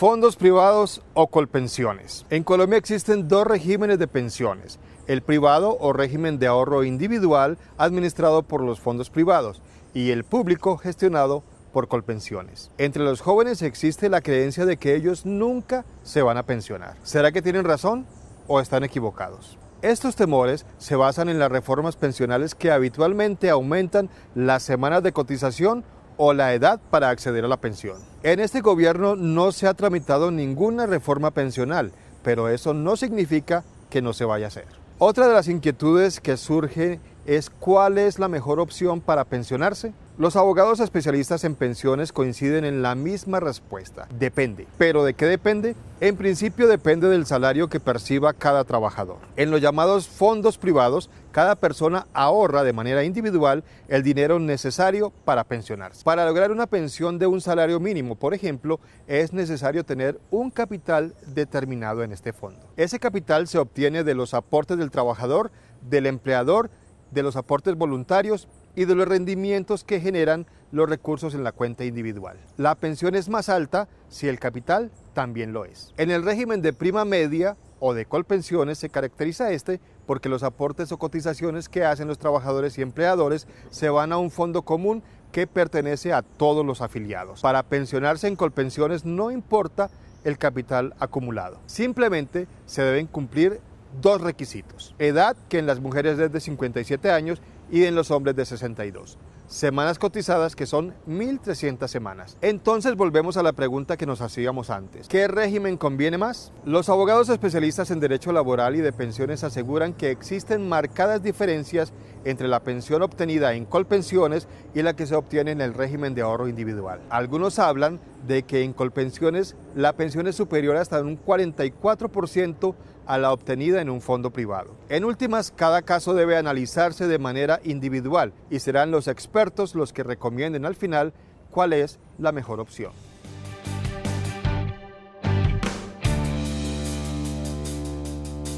fondos privados o colpensiones. En Colombia existen dos regímenes de pensiones, el privado o régimen de ahorro individual administrado por los fondos privados y el público gestionado por colpensiones. Entre los jóvenes existe la creencia de que ellos nunca se van a pensionar. ¿Será que tienen razón o están equivocados? Estos temores se basan en las reformas pensionales que habitualmente aumentan las semanas de cotización o la edad para acceder a la pensión. En este gobierno no se ha tramitado ninguna reforma pensional, pero eso no significa que no se vaya a hacer. Otra de las inquietudes que surge es cuál es la mejor opción para pensionarse los abogados especialistas en pensiones coinciden en la misma respuesta. Depende. ¿Pero de qué depende? En principio depende del salario que perciba cada trabajador. En los llamados fondos privados, cada persona ahorra de manera individual el dinero necesario para pensionarse. Para lograr una pensión de un salario mínimo, por ejemplo, es necesario tener un capital determinado en este fondo. Ese capital se obtiene de los aportes del trabajador, del empleador, de los aportes voluntarios y de los rendimientos que generan los recursos en la cuenta individual. La pensión es más alta si el capital también lo es. En el régimen de prima media o de colpensiones se caracteriza este porque los aportes o cotizaciones que hacen los trabajadores y empleadores se van a un fondo común que pertenece a todos los afiliados. Para pensionarse en colpensiones no importa el capital acumulado. Simplemente se deben cumplir dos requisitos. Edad, que en las mujeres desde 57 años, y en los hombres de 62. Semanas cotizadas que son 1.300 semanas. Entonces volvemos a la pregunta que nos hacíamos antes. ¿Qué régimen conviene más? Los abogados especialistas en derecho laboral y de pensiones aseguran que existen marcadas diferencias entre la pensión obtenida en Colpensiones y la que se obtiene en el régimen de ahorro individual. Algunos hablan de que en Colpensiones la pensión es superior hasta un 44% a la obtenida en un fondo privado. En últimas, cada caso debe analizarse de manera individual y serán los expertos los que recomienden al final cuál es la mejor opción.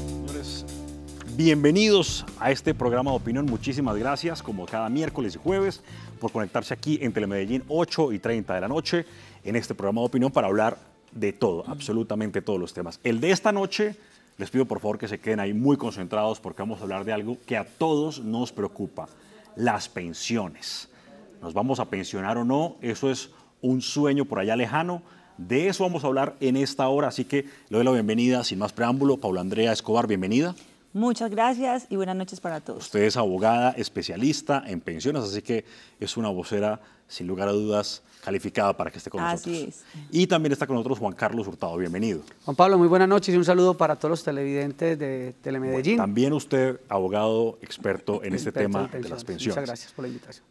Señores, bienvenidos a este programa de opinión. Muchísimas gracias, como cada miércoles y jueves, por conectarse aquí en Telemedellín 8 y 30 de la noche en este programa de opinión para hablar de todo, absolutamente todos los temas. El de esta noche les pido por favor que se queden ahí muy concentrados porque vamos a hablar de algo que a todos nos preocupa, las pensiones. ¿Nos vamos a pensionar o no? Eso es un sueño por allá lejano. De eso vamos a hablar en esta hora, así que le doy la bienvenida, sin más preámbulo, Paula Andrea Escobar, bienvenida. Muchas gracias y buenas noches para todos. Usted es abogada especialista en pensiones, así que es una vocera sin lugar a dudas calificada para que esté con así nosotros. Así es. Y también está con nosotros Juan Carlos Hurtado, bienvenido. Juan Pablo, muy buenas noches y un saludo para todos los televidentes de Telemedellín. también usted, abogado experto en este tema de, las pensiones. Muchas gracias por la invitación.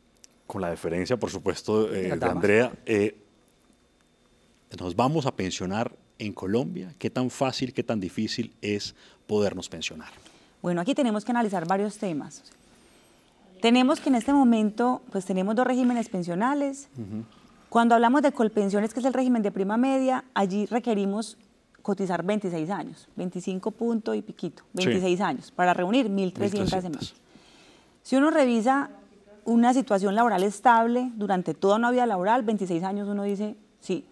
Con la deferencia, por supuesto, eh, de Andrea. Eh, nos vamos a pensionar en Colombia. ¿Qué tan fácil, qué tan difícil es podernos pensionar? Bueno, aquí tenemos que analizar varios temas. Tenemos que en este momento, pues tenemos dos regímenes pensionales. Cuando hablamos de colpensiones, que es el régimen de prima media, allí requerimos cotizar 26 años, 25 puntos y piquito, 26 años, para reunir 1.300 semanas. Si uno revisa una situación laboral estable durante toda una vida laboral, 26 años uno dice, sí,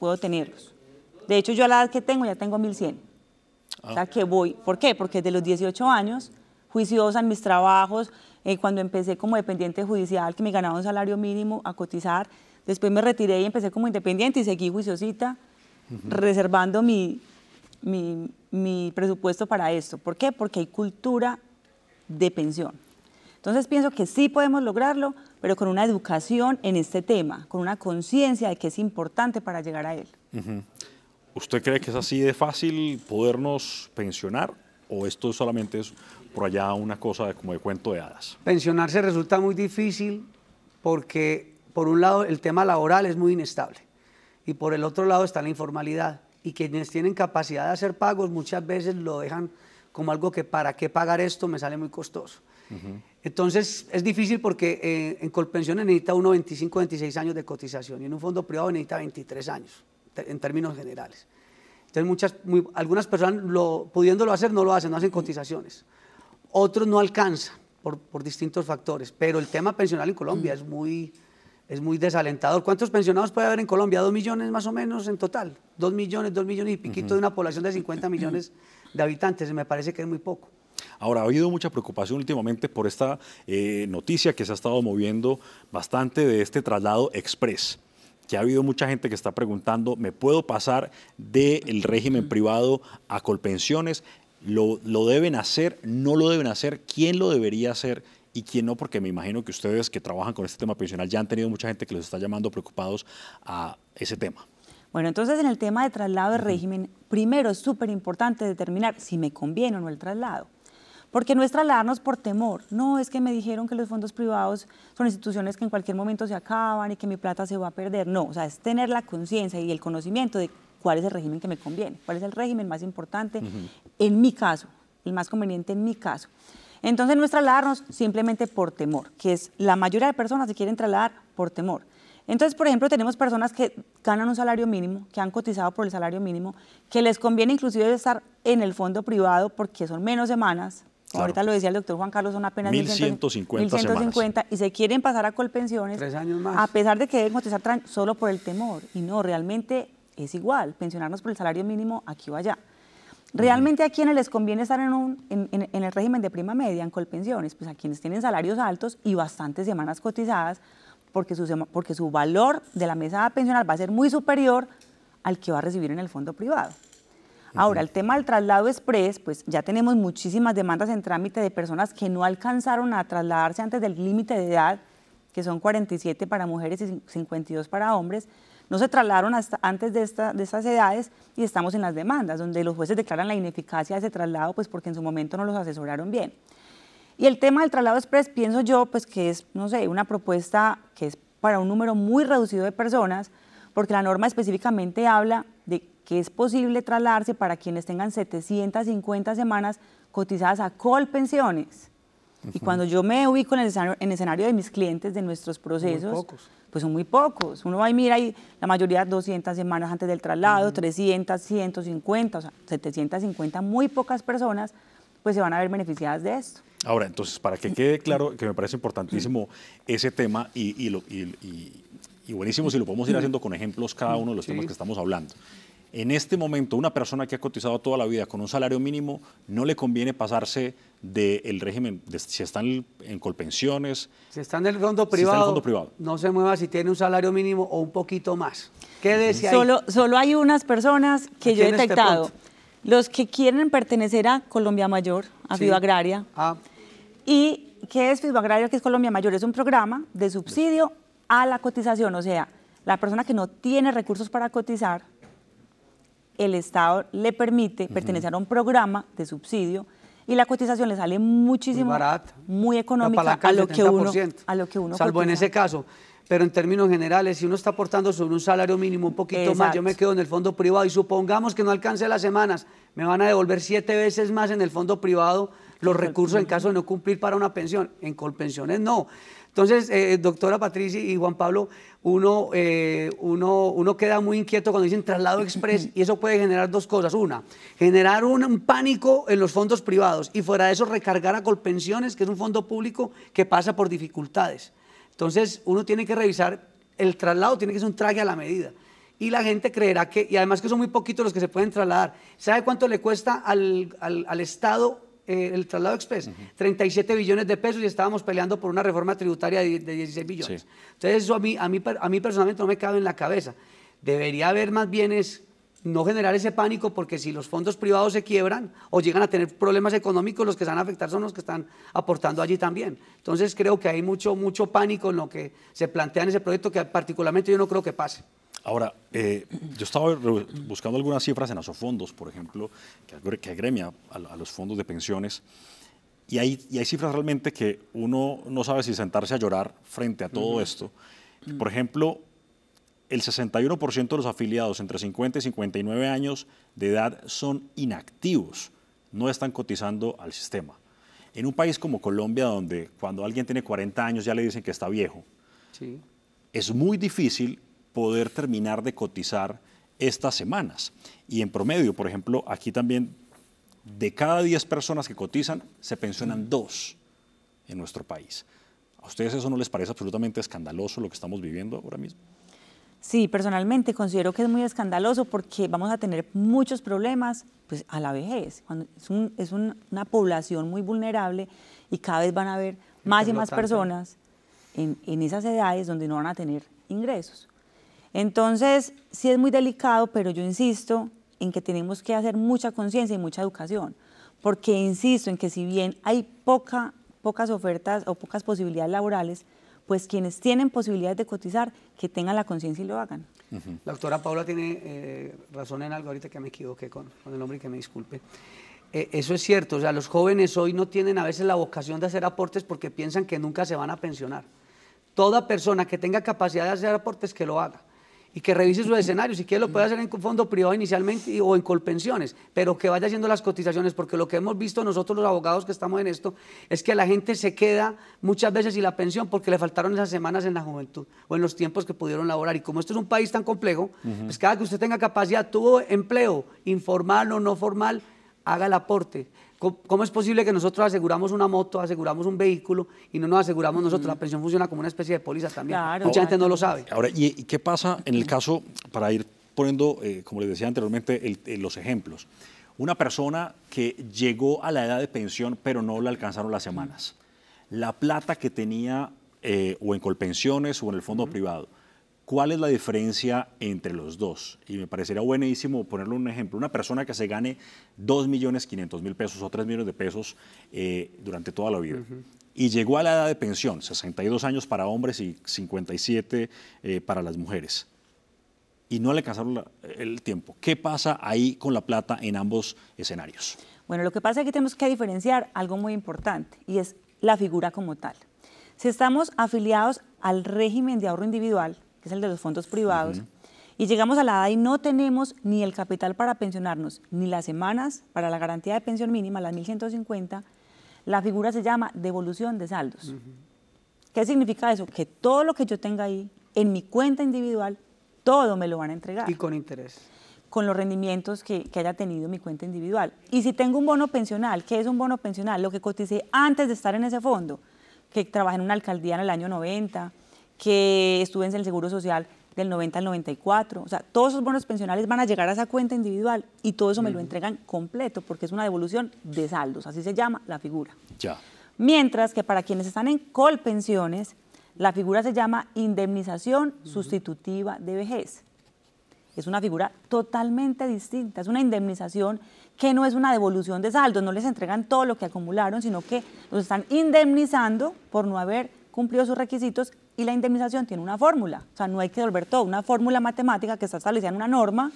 puedo tenerlos. De hecho, yo a la edad que tengo ya tengo 1.100. Ah, que voy, ¿por qué? Porque de los 18 años, juiciosa en mis trabajos, eh, cuando empecé como dependiente judicial, que me ganaba un salario mínimo a cotizar, después me retiré y empecé como independiente y seguí juiciosita, reservando mi, mi, presupuesto para esto. ¿Por qué? Porque hay cultura de pensión. Entonces pienso que sí podemos lograrlo, pero con una educación en este tema, con una conciencia de que es importante para llegar a él. ¿Usted cree que es así de fácil podernos pensionar o esto solamente es por allá una cosa de, como de cuento de hadas? Pensionarse resulta muy difícil porque, por un lado, el tema laboral es muy inestable y por el otro lado está la informalidad y quienes tienen capacidad de hacer pagos muchas veces lo dejan como algo que para qué pagar esto me sale muy costoso. Entonces es difícil porque eh, en Colpensiones necesita uno 25, 26 años de cotización y en un fondo privado necesita 23 años en términos generales. Entonces, muchas, algunas personas lo, pudiéndolo hacer no lo hacen, no hacen mm. cotizaciones. Otros no alcanzan por, distintos factores, pero el tema pensional en Colombia mm. es, muy, es muy desalentador. ¿Cuántos pensionados puede haber en Colombia? Dos millones más o menos en total. Dos millones, dos millones y piquito de una población de 50 millones de habitantes. Me parece que es muy poco. Ahora, ha habido mucha preocupación últimamente por esta eh, noticia que se ha estado moviendo bastante de este traslado express que ha habido mucha gente que está preguntando, ¿me puedo pasar del régimen privado a colpensiones? ¿Lo, ¿Lo deben hacer? ¿No lo deben hacer? ¿Quién lo debería hacer? y quién no, porque me imagino que ustedes que trabajan con este tema pensional ya han tenido mucha gente que los está llamando preocupados a ese tema. Bueno, entonces en el tema de traslado de régimen, primero es súper importante determinar si me conviene o no el traslado. Porque no es trasladarnos por temor, no es que me dijeron que los fondos privados son instituciones que en cualquier momento se acaban y que mi plata se va a perder, no, o sea, es tener la conciencia y el conocimiento de cuál es el régimen que me conviene, cuál es el régimen más importante en mi caso, el más conveniente en mi caso. Entonces no es trasladarnos simplemente por temor, que es la mayoría de personas se quieren trasladar por temor. Entonces, por ejemplo, tenemos personas que ganan un salario mínimo, que han cotizado por el salario mínimo, que les conviene inclusive estar en el fondo privado porque son menos semanas, ahorita lo decía el doctor Juan Carlos, son apenas 1150, 1150 y se quieren pasar a colpensiones. Tres años más. A pesar de que deben cotizar solo por el temor. Y no, realmente es igual, pensionarnos por el salario mínimo aquí o allá. Realmente a quienes les conviene estar en, el régimen de prima media, en colpensiones, pues a quienes tienen salarios altos y bastantes semanas cotizadas, porque su, porque su valor de la mesa pensional va a ser muy superior al que va a recibir en el fondo privado. Ahora, el tema del traslado express, pues ya tenemos muchísimas demandas en trámite de personas que no alcanzaron a trasladarse antes del límite de edad, que son 47 para mujeres y 52 para hombres, no se trasladaron hasta antes de, de estas edades y estamos en las demandas, donde los jueces declaran la ineficacia de ese traslado, pues porque en su momento no los asesoraron bien. Y el tema del traslado express, pienso yo, pues que es, no sé, una propuesta que es para un número muy reducido de personas, porque la norma específicamente habla de que es posible trasladarse para quienes tengan 750 semanas cotizadas a Colpensiones. Y cuando yo me ubico en el, escenario, de mis clientes, de nuestros procesos, pues son muy pocos. Uno va y mira y la mayoría 200 semanas antes del traslado, 300, 150, o sea, 750, muy pocas personas pues se van a ver beneficiadas de esto. Ahora, entonces, para que quede claro, que me parece importantísimo ese tema y, buenísimo si lo podemos ir haciendo con ejemplos cada uno de los temas que estamos hablando. En este momento, una persona que ha cotizado toda la vida con un salario mínimo, no le conviene pasarse del régimen, si están en colpensiones. Si están en el fondo privado. No se mueva si tiene un salario mínimo o un poquito más. ¿Qué ahí. Solo, hay unas personas que yo he este detectado. los que quieren pertenecer a Colombia Mayor, a sí. Agraria. Ah. Y ¿qué es Agraria? que es Colombia Mayor? Es un programa de subsidio a la cotización, o sea, la persona que no tiene recursos para cotizar el Estado le permite pertenecer a un programa de subsidio y la cotización le sale muchísimo, muy, muy económica a lo, que uno, a lo que uno Salvo en ese caso. Pero en términos generales, si uno está aportando sobre un salario mínimo un poquito más, yo me quedo en el fondo privado y supongamos que no alcance las semanas, me van a devolver siete veces más en el fondo privado los recursos en caso de no cumplir para una pensión. En Colpensiones no. Entonces, eh, eh, doctora Patricia y Juan Pablo, eh, uno, uno, queda muy inquieto cuando dicen traslado express y eso puede generar dos cosas. Una, generar un, pánico en los fondos privados y fuera de eso recargar a Colpensiones, que es un fondo público que pasa por dificultades. Entonces, uno tiene que revisar, el traslado tiene que ser un traje a la medida y la gente creerá que, y además que son muy poquitos los que se pueden trasladar. ¿Sabe cuánto le cuesta al, al Estado eh, el traslado express, 37 billones de pesos y estábamos peleando por una reforma tributaria de, 16 billones. Entonces eso a mí, a, mí, a mí personalmente no me cabe en la cabeza. Debería haber más bienes no generar ese pánico porque si los fondos privados se quiebran o llegan a tener problemas económicos, los que se van a afectar son los que están aportando allí también. Entonces creo que hay mucho, mucho pánico en lo que se plantea en ese proyecto que particularmente yo no creo que pase. Ahora, eh, yo estaba buscando algunas cifras en Asofondos, por ejemplo, que, que agremia a, los fondos de pensiones, y hay, cifras realmente que uno no sabe si sentarse a llorar frente a todo esto. Mm. Por ejemplo, el 61% de los afiliados entre 50 y 59 años de edad son inactivos, no están cotizando al sistema. En un país como Colombia, donde cuando alguien tiene 40 años ya le dicen que está viejo, es muy difícil poder terminar de cotizar estas semanas. Y en promedio, por ejemplo, aquí también de cada 10 personas que cotizan, se pensionan dos en nuestro país. ¿A ustedes eso no les parece absolutamente escandaloso lo que estamos viviendo ahora mismo? Sí, personalmente considero que es muy escandaloso porque vamos a tener muchos problemas pues, a la vejez. Cuando es, una población muy vulnerable y cada vez van a haber más y más personas en esas edades donde no van a tener ingresos. Entonces, sí es muy delicado, pero yo insisto en que tenemos que hacer mucha conciencia y mucha educación, porque insisto en que si bien hay pocas ofertas o pocas posibilidades laborales, pues quienes tienen posibilidades de cotizar, que tengan la conciencia y lo hagan. La doctora Paula tiene eh, razón en algo ahorita que me equivoqué con, el nombre y que me disculpe. Eh, eso es cierto, o sea, los jóvenes hoy no tienen a veces la vocación de hacer aportes porque piensan que nunca se van a pensionar. Toda persona que tenga capacidad de hacer aportes, que lo haga y que revise su escenario, Si quiere lo puede hacer en fondo privado inicialmente o en colpensiones, pero que vaya haciendo las cotizaciones, porque lo que hemos visto nosotros los abogados que estamos en esto es que la gente se queda muchas veces sin la pensión porque le faltaron esas semanas en la juventud o en los tiempos que pudieron laborar. Y como esto es un país tan complejo, pues cada que usted tenga capacidad, tuvo empleo informal o no formal, haga el aporte. ¿Cómo es posible que nosotros aseguramos una moto, aseguramos un vehículo y no nos aseguramos nosotros? La pensión funciona como una especie de póliza también. Mucha gente no lo sabe. Ahora, ¿y, qué pasa en el caso, para ir poniendo, eh, como les decía anteriormente, los ejemplos? Una persona que llegó a la edad de pensión pero no la alcanzaron las semanas. La plata que tenía eh, o en colpensiones o en el fondo privado ¿Cuál es la diferencia entre los dos? Y me parecería buenísimo ponerle un ejemplo. Una persona que se gane millones mil pesos o 3 millones de pesos eh, durante toda la vida. Y llegó a la edad de pensión, 62 años para hombres y 57 eh, para las mujeres. Y no le alcanzaron el tiempo. ¿Qué pasa ahí con la plata en ambos escenarios? Bueno, lo que pasa es que tenemos que diferenciar algo muy importante y es la figura como tal. Si estamos afiliados al régimen de ahorro individual, que es el de los fondos privados, y llegamos a la edad y no tenemos ni el capital para pensionarnos, ni las semanas para la garantía de pensión mínima, las 1150, la figura se llama devolución de saldos. ¿Qué significa eso? Que todo lo que yo tenga ahí, en mi cuenta individual, todo me lo van a entregar. Y con interés. Con los rendimientos que, que haya tenido mi cuenta individual. Y si tengo un bono pensional, ¿qué es un bono pensional? Lo que coticé antes de estar en ese fondo, que trabajé en una alcaldía en el año 90, que estuve en el Seguro Social del 90 al 94. O sea, todos esos bonos pensionales van a llegar a esa cuenta individual y todo eso me lo entregan completo porque es una devolución de saldos, así se llama la figura. Ya. Mientras que para quienes están en colpensiones, la figura se llama indemnización sustitutiva de vejez. Es una figura totalmente distinta, es una indemnización que no es una devolución de saldos, no les entregan todo lo que acumularon, sino que los están indemnizando por no haber cumplido sus requisitos y la indemnización tiene una fórmula, o sea, no hay que devolver todo, una fórmula matemática que está establecida en una norma,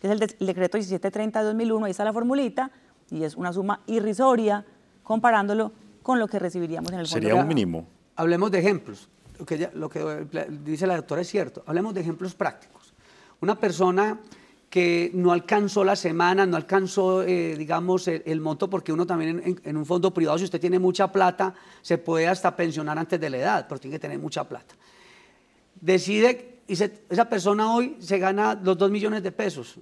que es el, decreto 1730 de 2001, ahí está la formulita, y es una suma irrisoria comparándolo con lo que recibiríamos en el fondo. Sería un mínimo. Hablemos de ejemplos. que, lo que eh, dice la doctora es cierto. Hablemos de ejemplos prácticos. Una persona que no alcanzó la semana, no alcanzó, eh, digamos, el, monto, porque uno también en, un fondo privado, si usted tiene mucha plata, se puede hasta pensionar antes de la edad, pero tiene que tener mucha plata. Decide, y esa persona hoy se gana los 2 millones de pesos,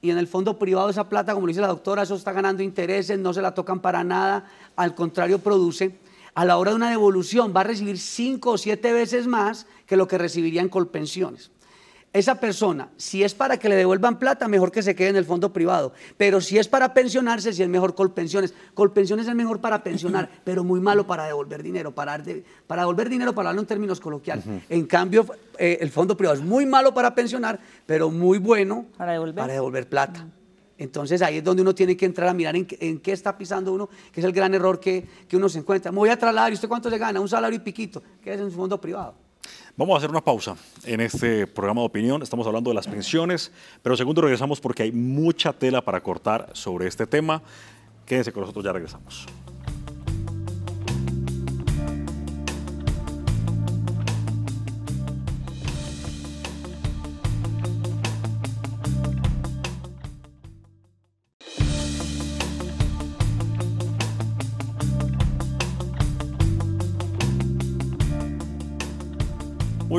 y en el fondo privado esa plata, como dice la doctora, eso está ganando intereses, no se la tocan para nada, al contrario, produce. A la hora de una devolución va a recibir cinco o siete veces más que lo que recibiría en colpensiones esa persona, si es para que le devuelvan plata, mejor que se quede en el fondo privado. Pero si es para pensionarse, si es mejor Colpensiones. Colpensiones es el mejor para pensionar, pero muy malo para devolver dinero. Para, para devolver dinero, para hablarlo en términos coloquiales. En cambio, eh, el fondo privado es muy malo para pensionar, pero muy bueno para devolver, plata. Entonces ahí es donde uno tiene que entrar a mirar en, qué está pisando uno, que es el gran error que, que uno se encuentra. Me voy a trasladar, ¿y usted cuánto se gana? Un salario y piquito, que es en su fondo privado. Vamos a hacer una pausa en este programa de opinión. Estamos hablando de las pensiones, pero segundo regresamos porque hay mucha tela para cortar sobre este tema. Quédense con nosotros, ya regresamos.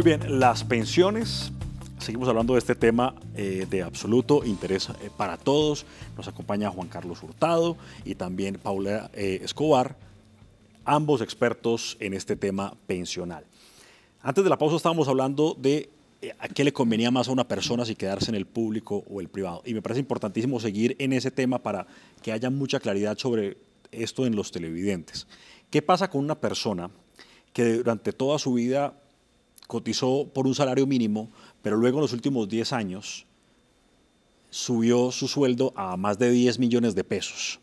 Muy bien, las pensiones. Seguimos hablando de este tema eh, de absoluto interés eh, para todos. Nos acompaña Juan Carlos Hurtado y también Paula eh, Escobar, ambos expertos en este tema pensional. Antes de la pausa estábamos hablando de a qué le convenía más a una persona si quedarse en el público o el privado. Y me parece importantísimo seguir en ese tema para que haya mucha claridad sobre esto en los televidentes. ¿Qué pasa con una persona que durante toda su vida cotizó por un salario mínimo, pero luego en los últimos 10 años subió su sueldo a más de 10 millones de pesos.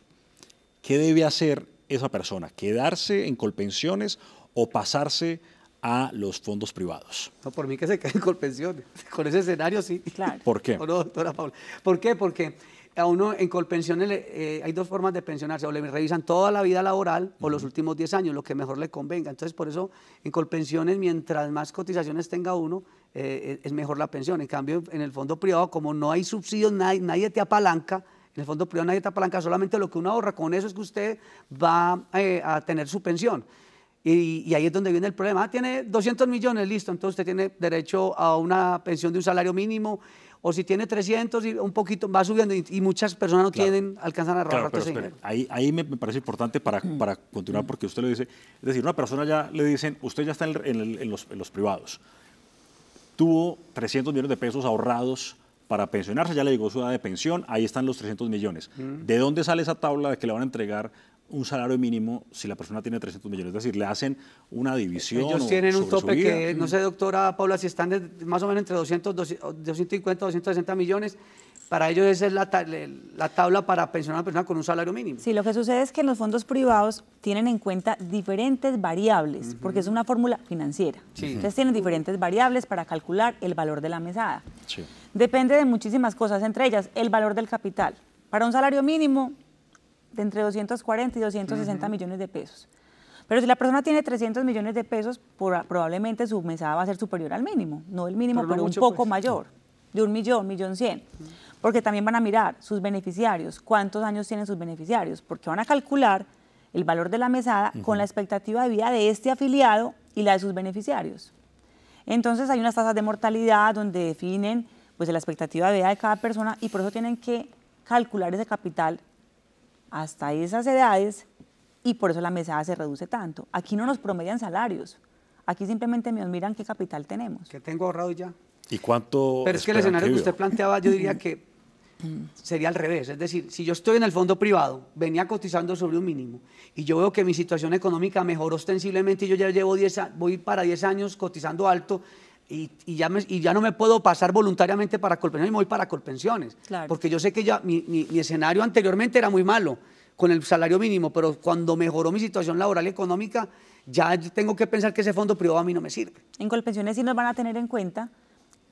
¿Qué debe hacer esa persona? ¿Quedarse en Colpensiones o pasarse a los fondos privados? No, por mí que se quede en Colpensiones. Con ese escenario sí. Claro. ¿Por qué? no, doctora Paula? ¿Por qué? Porque a uno en Colpensiones eh, hay dos formas de pensionarse, o le revisan toda la vida laboral o los últimos 10 años, lo que mejor le convenga. Entonces, por eso en Colpensiones, mientras más cotizaciones tenga uno, eh, es mejor la pensión. En cambio, en el fondo privado, como no hay subsidios, nadie, te apalanca, en el fondo privado nadie te apalanca, solamente lo que uno ahorra con eso es que usted va eh, a tener su pensión. Y, y, ahí es donde viene el problema. Ah, tiene 200 millones, listo, entonces usted tiene derecho a una pensión de un salario mínimo o si tiene 300 y un poquito va subiendo y, muchas personas no tienen, alcanzan a ahorrar Ahí, me, parece importante para, mm. para continuar porque usted lo dice, es decir, una persona ya le dicen, usted ya está en, los, privados, tuvo 300 millones de pesos ahorrados para pensionarse, ya le llegó su edad de pensión, ahí están los 300 millones. Mm. ¿De dónde sale esa tabla de que le van a entregar un salario mínimo si la persona tiene 300 millones. Es decir, le hacen una división. Ellos tienen un tope que, no sé, doctora Paula, si están más o menos entre 200, 250, 260 millones. Para ellos esa es la, tabla para pensionar a una persona con un salario mínimo. Sí, lo que sucede es que los fondos privados tienen en cuenta diferentes variables, porque es una fórmula financiera. Entonces tienen diferentes variables para calcular el valor de la mesada. Depende de muchísimas cosas, entre ellas el valor del capital. Para un salario mínimo, de entre 240 y 260 millones de pesos. Pero si la persona tiene 300 millones de pesos, probablemente su mesada va a ser superior al mínimo. No el mínimo, pero, un poco pues. mayor, de un millón, millón cien. Porque también van a mirar sus beneficiarios, cuántos años tienen sus beneficiarios, porque van a calcular el valor de la mesada con la expectativa de vida de este afiliado y la de sus beneficiarios. Entonces hay unas tasas de mortalidad donde definen pues, la expectativa de vida de cada persona y por eso tienen que calcular ese capital hasta esas edades y por eso la mesada se reduce tanto. Aquí no nos promedian salarios, aquí simplemente nos miran qué capital tenemos. ¿Qué tengo ahorrado ya? ¿Y cuánto? Pero es que el escenario que, usted planteaba, yo diría mm. que sería al revés. Es decir, si yo estoy en el fondo privado, venía cotizando sobre un mínimo y yo veo que mi situación económica mejoró ostensiblemente y yo ya llevo 10, voy para 10 años cotizando alto y, ya no me puedo pasar voluntariamente para Colpensiones me voy para Colpensiones. Porque yo sé que mi, escenario anteriormente era muy malo con el salario mínimo, pero cuando mejoró mi situación laboral y económica, ya tengo que pensar que ese fondo privado a mí no me sirve. En Colpensiones sí nos van a tener en cuenta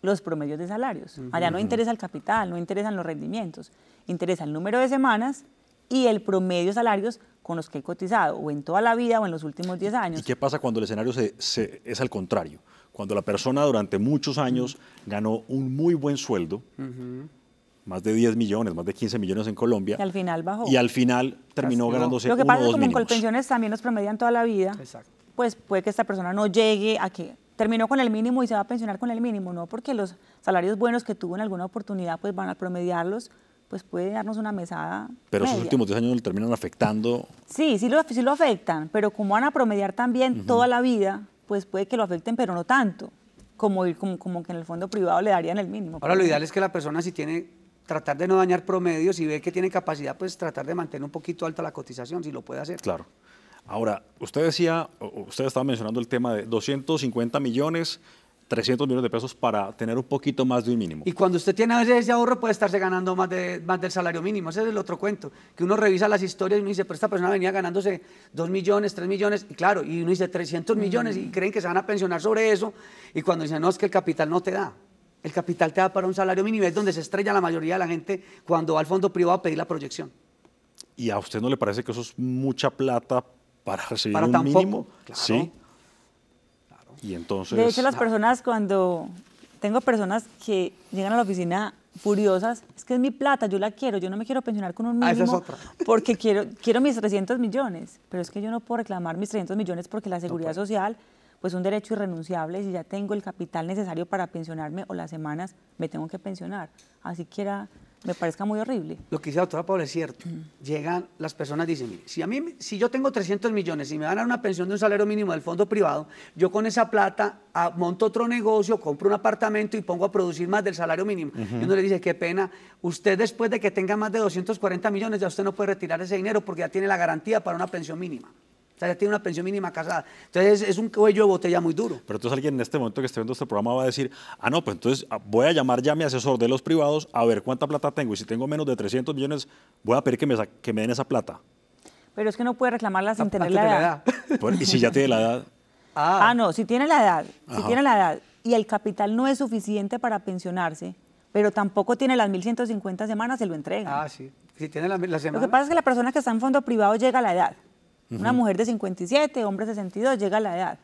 los promedios de salarios. Allá no interesa el capital, no interesan los rendimientos, interesa el número de semanas y el promedio de salarios con los que he cotizado, o en toda la vida o en los últimos 10 años. ¿Y qué pasa cuando el escenario es al contrario? cuando la persona durante muchos años ganó un muy buen sueldo, más de 10 millones, más de 15 millones en Colombia. Y al final bajó. Y al final terminó Castigo. ganándose Lo que pasa es que con las también nos promedian toda la vida, pues puede que esta persona no llegue a que terminó con el mínimo y se va a pensionar con el mínimo, no porque los salarios buenos que tuvo en alguna oportunidad pues van a promediarlos, pues puede darnos una mesada. Pero sus esos últimos 10 años lo terminan afectando. Sí, sí lo, afectan, pero como van a promediar también toda la vida, pues puede que lo afecten, pero no tanto, como, como, como que en el fondo privado le darían el mínimo. Ahora, lo ideal es que la persona si tiene, tratar de no dañar promedios y ve que tiene capacidad, pues tratar de mantener un poquito alta la cotización, si lo puede hacer. Claro. Ahora, usted decía, usted estaba mencionando el tema de 250 millones 300 millones de pesos para tener un poquito más de un mínimo. Y cuando usted tiene a veces ese ahorro puede estarse ganando más, de, más del salario mínimo. Ese es el otro cuento. Que uno revisa las historias y uno dice, pero esta persona venía ganándose 2 millones, 3 millones, y claro, y uno dice 300 millones y creen que se van a pensionar sobre eso. Y cuando dice no, es que el capital no te da. El capital te da para un salario mínimo. Es donde se estrella la mayoría de la gente cuando va al fondo privado a pedir la proyección. ¿Y a usted no le parece que eso es mucha plata para recibir un mínimo? Sí. De hecho, las personas cuando... Tengo personas que llegan a la oficina furiosas, es que es mi plata, yo la quiero, yo no me quiero pensionar con un ah, mínimo. Porque quiero, quiero mis 300 millones, pero es que yo no puedo reclamar mis 300 millones porque la seguridad social, pues un derecho irrenunciable, si ya tengo el capital necesario para pensionarme o las semanas, me tengo que pensionar. Así que era me parezca muy horrible. Lo que dice la doctora Pablo es cierto. Mm. Llegan, las personas dicen, mire, si, a mí, si yo tengo 300 millones y me van a dar una pensión de un salario mínimo del fondo privado, yo con esa plata ah, monto otro negocio, compro un apartamento y pongo a producir más del salario mínimo. Y uno le dice, qué pena, usted después de que tenga más de 240 millones ya usted no puede retirar ese dinero porque ya tiene la garantía para una pensión mínima. O sea, ya tiene una pensión mínima casada. Entonces es un cuello de botella muy duro. Pero entonces alguien en este momento que esté viendo este programa va a decir, ah, no, pues entonces ah, voy a llamar ya a mi asesor de los privados a ver cuánta plata tengo. Y si tengo menos de 300 millones, voy a pedir que me, que me den esa plata. Pero es que no puede reclamarla sin ah, tener la, edad. y si ya tiene la edad. Ah, ah no, si tiene la edad, si tiene la edad y el capital no es suficiente para pensionarse, pero tampoco tiene las 1.150 semanas, se lo entrega. Ah, sí. Si tiene las semanas. Lo que pasa es que la persona que está en fondo privado llega a la edad. Una mujer de 57, hombre 62, llega a la edad.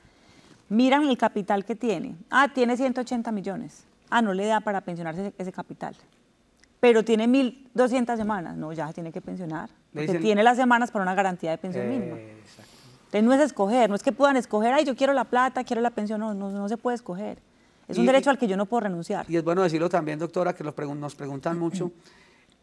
Miran el capital que tiene. Ah, tiene 180 millones. Ah, no le da para pensionarse ese, capital. Pero tiene 1.200 semanas. No, ya tiene que pensionar. Porque tiene las semanas para una garantía de pensión mínima. Entonces no es escoger, no es que puedan escoger, ay, yo quiero la plata, quiero la pensión. No, no, se puede escoger. Es un derecho al que yo no puedo renunciar. Y es bueno decirlo también, doctora, que nos preguntan mucho.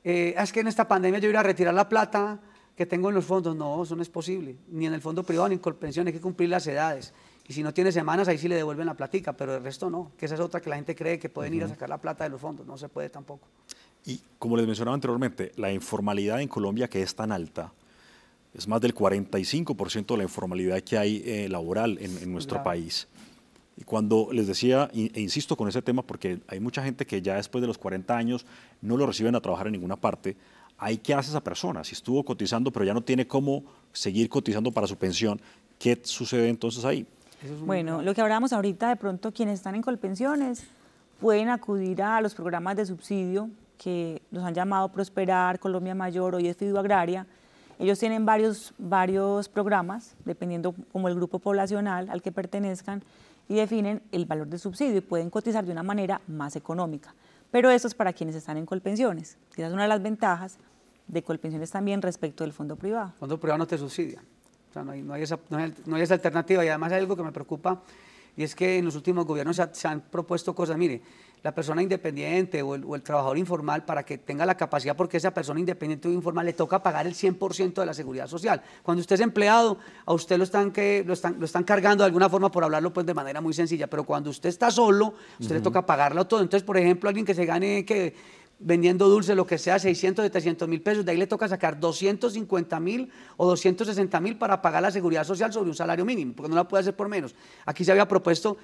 Eh, ah, es que en esta pandemia yo iba a retirar la plata que tengo en los fondos. No, eso no es posible. Ni en el fondo privado ni en Colpensión hay que cumplir las edades. Y si no tiene semanas, ahí sí le devuelven la platica, pero el resto no, que esa es otra que la gente cree que pueden ir a sacar la plata de los fondos. No se puede tampoco. Y como les mencionaba anteriormente, la informalidad en Colombia que es tan alta, es más del 45% de la informalidad que hay eh, laboral en, nuestro país. Y cuando les decía, e insisto con ese tema porque hay mucha gente que ya después de los 40 años no lo reciben a trabajar en ninguna parte, qué hace esa persona. Si estuvo cotizando, pero ya no tiene cómo seguir cotizando para su pensión, ¿qué sucede entonces ahí? Bueno, lo que hablamos ahorita, de pronto quienes están en Colpensiones pueden acudir a los programas de subsidio que nos han llamado Prosperar, Colombia Mayor, hoy es Agraria. Ellos tienen varios, varios programas, dependiendo como el grupo poblacional al que pertenezcan, y definen el valor del subsidio y pueden cotizar de una manera más económica. Pero eso es para quienes están en Colpensiones. quizás es una de las ventajas de Colpensiones también respecto del fondo privado. El fondo privado no te subsidia, o sea, no, hay, esa, alternativa y además hay algo que me preocupa y es que en los últimos gobiernos se, han propuesto cosas, mire, la persona independiente o el, trabajador informal para que tenga la capacidad, porque esa persona independiente o informal le toca pagar el 100% de la seguridad social. Cuando usted es empleado, a usted lo están, que, lo lo están cargando de alguna forma, por hablarlo pues de manera muy sencilla, pero cuando usted está solo, usted le toca pagarlo todo. Entonces, por ejemplo, alguien que se gane que vendiendo dulce lo que sea, 600, 700 mil pesos, de ahí le toca sacar 250 mil o 260 mil para pagar la seguridad social sobre un salario mínimo, porque no la puede hacer por menos. Aquí se había propuesto,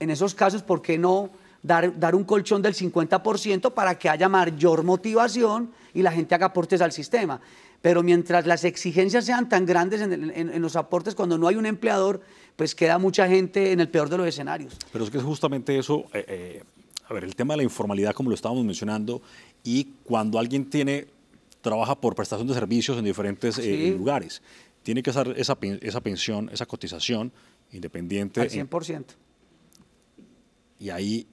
en esos casos, ¿por qué no dar, dar un colchón del 50% para que haya mayor motivación y la gente haga aportes al sistema? Pero mientras las exigencias sean tan grandes en, los aportes, cuando no hay un empleador, pues queda mucha gente en el peor de los escenarios. Pero es que es justamente eso... Eh, eh, a ver, el tema de la informalidad, como lo estábamos mencionando, y cuando alguien tiene, trabaja por prestación de servicios en diferentes eh, lugares, tiene que hacer esa, pensión, esa cotización independiente. Al 100%. y ahí,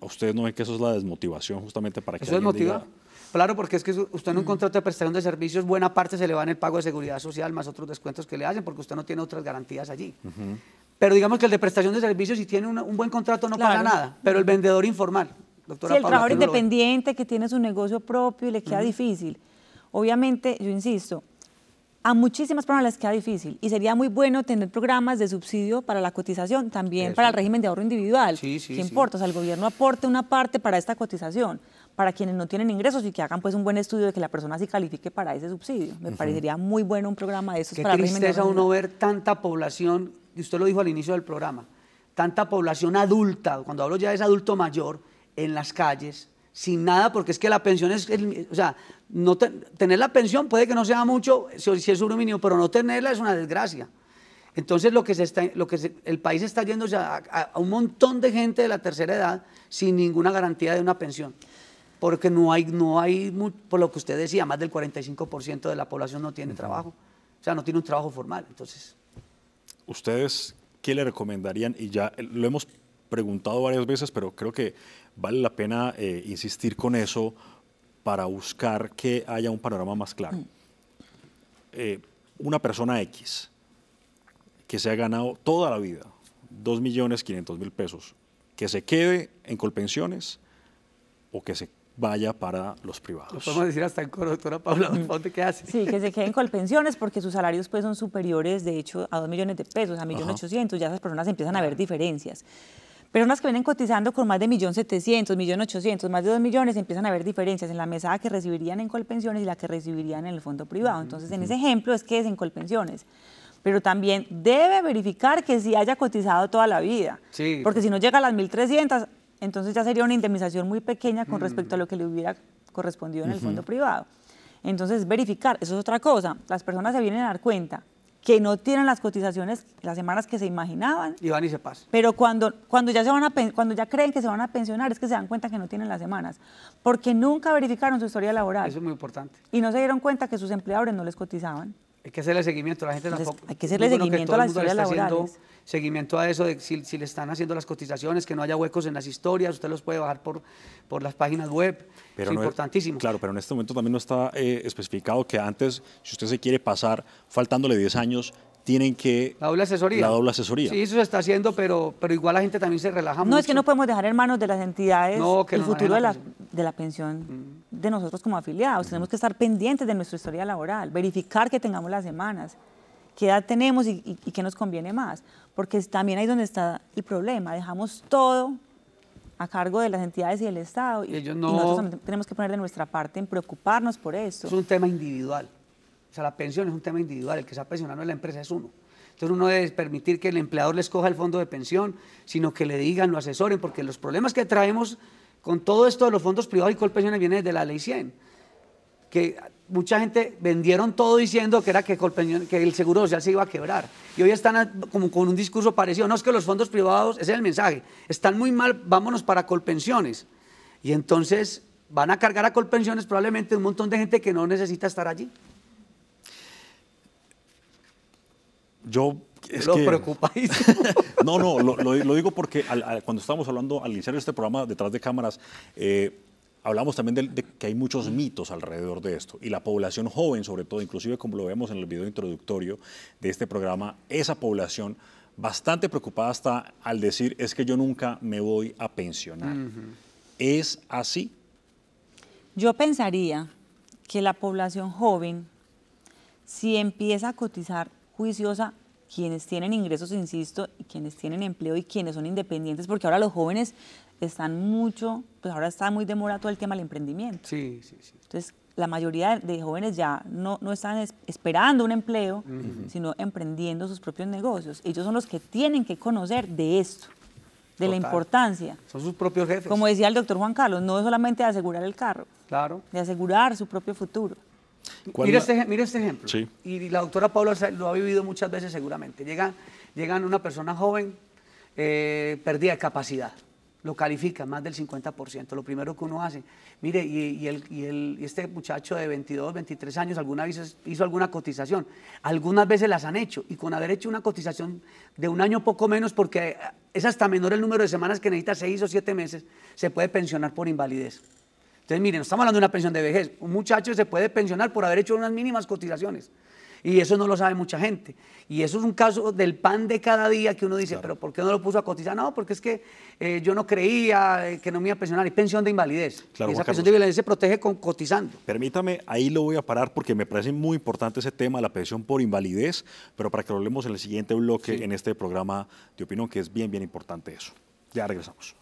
¿ustedes no ven que eso es la desmotivación justamente para que... Eso desmotiva. Claro, porque es que usted en un mm. contrato de prestación de servicios, buena parte se le va en el pago de seguridad social, más otros descuentos que le hacen, porque usted no tiene otras garantías allí. Pero digamos que el de prestación de servicios, si tiene un, buen contrato, no para nada. Pero el vendedor informal, doctora sí, el trabajador independiente que tiene su negocio propio y le queda difícil. Obviamente, yo insisto, a muchísimas personas les queda difícil y sería muy bueno tener programas de subsidio para la cotización, también para el régimen de ahorro individual. Sí, sí, ¿Qué importa? O sea, el gobierno aporte una parte para esta cotización, para quienes no tienen ingresos y que hagan pues un buen estudio de que la persona sí califique para ese subsidio. Me parecería muy bueno un programa de esos para el régimen uno ver tanta población y usted lo dijo al inicio del programa, tanta población adulta, cuando hablo ya es adulto mayor, en las calles, sin nada, porque es que la pensión es, o sea, no tener la pensión puede que no sea mucho si, es un mínimo, pero no tenerla es una desgracia. Entonces lo que está, el país está yendo a, a, un montón de gente de la tercera edad sin ninguna garantía de una pensión, porque no hay, no hay, por lo que usted decía, más del 45% de la población no tiene trabajo, o sea, no tiene un trabajo formal, entonces. ¿ustedes qué le recomendarían? Y ya eh, lo hemos preguntado varias veces, pero creo que vale la pena eh, insistir con eso para buscar que haya un panorama más claro. Mm. Eh, una persona X que se ha ganado toda la vida 2.500.000 pesos, que se quede en Colpensiones o que se vaya para los privados. Lo podemos decir hasta en coro, doctora Paula, ¿dónde qué hace? Sí, que se queden con pensiones porque sus salarios pues, son superiores, de hecho, a 2 millones de pesos, a 1.800.000, ya esas personas empiezan a ver diferencias. Personas que vienen cotizando con más de 1.700.000, 1.800.000, más de 2 millones, empiezan a ver diferencias en la mesada que recibirían en Colpensiones y la que recibirían en el fondo privado. Entonces, en ese ejemplo es que es en Colpensiones pero también debe verificar que sí haya cotizado toda la vida. Porque si no llega a las 1.300, entonces ya sería una indemnización muy pequeña con respecto a mm. lo que le hubiera correspondido en el fondo privado. Entonces, verificar, eso es otra cosa. Las personas se vienen a dar cuenta que no tienen las cotizaciones las semanas que se imaginaban. Y van y se pasan. Pero cuando, cuando, ya se van a, cuando ya creen que se van a pensionar, es que se dan cuenta que no tienen las semanas, porque nunca verificaron su historia laboral. Eso es muy importante. Y no se dieron cuenta que sus empleadores no les cotizaban. Hay que hacerle seguimiento, la gente tampoco. Hay que hacerle seguimiento a las historias laborales seguimiento a eso, de si, si, le están haciendo las cotizaciones, que no haya huecos en las historias, usted los puede bajar por, por las páginas web, pero es importantísimo. claro, pero en este momento también no está eh, especificado que antes, si usted se quiere pasar faltándole 10 años, tienen que... La doble asesoría. La doble asesoría. Sí, eso se está haciendo, pero, pero igual la gente también se relaja no, mucho. No, es que no podemos dejar en manos de las entidades el futuro de la, de la pensión mm. de nosotros como afiliados. Tenemos que estar pendientes de nuestra historia laboral, verificar que tengamos las semanas, qué edad tenemos y, qué nos conviene más, porque también ahí donde está el problema, dejamos todo a cargo de las entidades y del Estado. Y, Ellos nosotros tenemos que poner de nuestra parte en preocuparnos por esto. Es un tema individual. O sea, la pensión es un tema individual. El que se ha pensionado en la empresa es uno. Entonces uno debe permitir que el empleador le escoja el fondo de pensión, sino que le digan, lo asesoren, porque los problemas que traemos con todo esto de los fondos privados y colpensiones viene de la ley 100 que mucha gente vendieron todo diciendo que era que, que el seguro social se iba a quebrar. Y hoy están como con un discurso parecido. No es que los fondos privados, ese es el mensaje, están muy mal, vámonos para colpensiones. Y entonces van a cargar a colpensiones probablemente un montón de gente que no necesita estar allí. Yo es lo no, no, lo, digo porque cuando estábamos hablando al iniciar este programa detrás de cámaras, eh, Hablamos también de, que hay muchos mitos alrededor de esto y la población joven, sobre todo, inclusive como lo vemos en el video introductorio de este programa, esa población bastante preocupada está al decir es que yo nunca me voy a pensionar. ¿Es así? Yo pensaría que la población joven, si empieza a cotizar juiciosa, quienes tienen ingresos, insisto, y quienes tienen empleo y quienes son independientes, porque ahora los jóvenes están mucho, pues ahora está muy demorado todo el tema del emprendimiento. Sí, sí, sí. Entonces, la mayoría de jóvenes ya no, están esperando un empleo, sino emprendiendo sus propios negocios. Ellos son los que tienen que conocer de esto, de la importancia. Son sus propios jefes. Como decía el doctor Juan Carlos, no es solamente de asegurar el carro, claro. de asegurar su propio futuro. Este mira este, ejemplo. Sí. Y la doctora Paula lo ha vivido muchas veces seguramente. Llega, una persona joven eh, perdida de capacidad lo califica, más del 50%, lo primero que uno hace. Mire, y, el, y, el, este muchacho de 22, 23 años alguna vez hizo alguna cotización, algunas veces las han hecho, y con haber hecho una cotización de un año poco menos, porque es hasta menor el número de semanas que necesita, seis o siete meses, se puede pensionar por invalidez. Entonces, mire, no estamos hablando de una pensión de vejez. Un muchacho se puede pensionar por haber hecho unas mínimas cotizaciones. Y eso no lo sabe mucha gente. Y eso es un caso del pan de cada día que uno dice, pero ¿por qué no lo puso a cotizar? No, porque es que eh, yo no creía eh, que no me iba a pensionar. Y pensión de invalidez. Claro, esa pensión de invalidez se protege con cotizando. Permítame, ahí lo voy a parar porque me parece muy importante ese tema, la pensión por invalidez, pero para que lo hablemos en el siguiente bloque en este programa de opinión, que es bien, bien importante eso. Ya regresamos.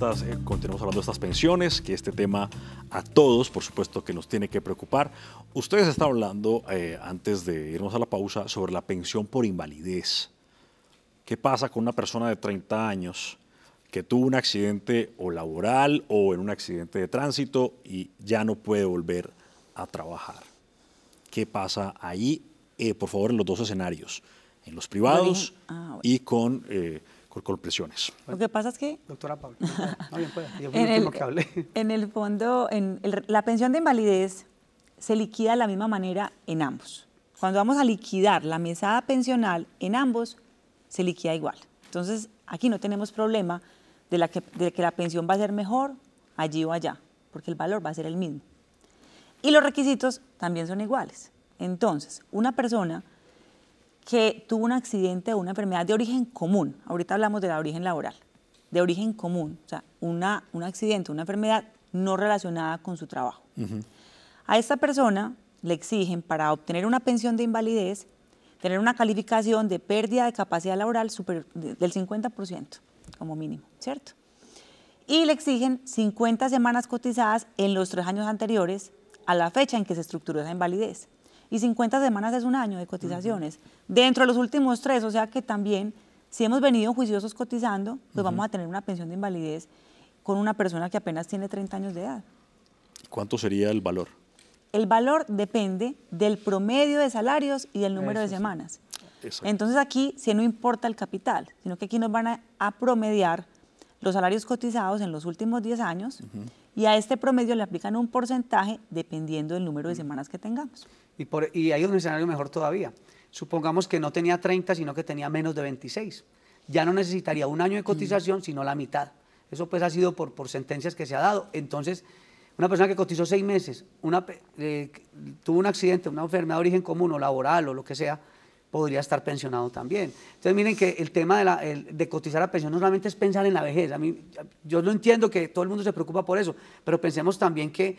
Eh, continuamos hablando de estas pensiones, que este tema a todos, por supuesto, que nos tiene que preocupar. Ustedes están hablando, eh, antes de irnos a la pausa, sobre la pensión por invalidez. ¿Qué pasa con una persona de 30 años que tuvo un accidente o laboral o en un accidente de tránsito y ya no puede volver a trabajar? ¿Qué pasa ahí? Eh, por favor, en los dos escenarios, en los privados ah, y con por presiones. Lo que pasa es que... Doctora Pablo, en, el, fondo, en la pensión de invalidez se liquida de la misma manera en ambos. Cuando vamos a liquidar la mesada pensional en ambos, se liquida igual. Entonces, aquí no tenemos problema de, la que, de que la pensión va a ser mejor allí o allá, porque el valor va a ser el mismo. Y los requisitos también son iguales. Entonces, una persona que tuvo un accidente o una enfermedad de origen común, ahorita hablamos de la origen laboral, de origen común, o sea, una, un accidente, una enfermedad no relacionada con su trabajo. A esta persona le exigen para obtener una pensión de invalidez tener una calificación de pérdida de capacidad laboral del 50% como mínimo, ¿cierto? Y le exigen 50 semanas cotizadas en los tres años anteriores a la fecha en que se estructuró esa invalidez y 50 semanas es un año de cotizaciones. Dentro de los últimos tres, o sea que también si hemos venido juiciosos cotizando, pues vamos a tener una pensión de invalidez con una persona que apenas tiene 30 años de edad. ¿Cuánto sería el valor? El valor depende del promedio de salarios y del número de semanas. Entonces aquí si no importa el capital, sino que aquí nos van a, promediar los salarios cotizados en los últimos 10 años y a este promedio le aplican un porcentaje dependiendo del número de semanas que tengamos. Y, hay un escenario mejor todavía. Supongamos que no tenía 30, sino que tenía menos de 26. Ya no necesitaría un año de cotización, sino la mitad. Eso pues ha sido por, sentencias que se ha dado. Entonces, una persona que cotizó seis meses, eh, tuvo un accidente, una enfermedad de origen común o laboral o lo que sea, podría estar pensionado también. Entonces, miren que el tema de, la, de cotizar a pensión no solamente es pensar en la vejez. A mí, yo lo entiendo que todo el mundo se preocupa por eso, pero pensemos también que,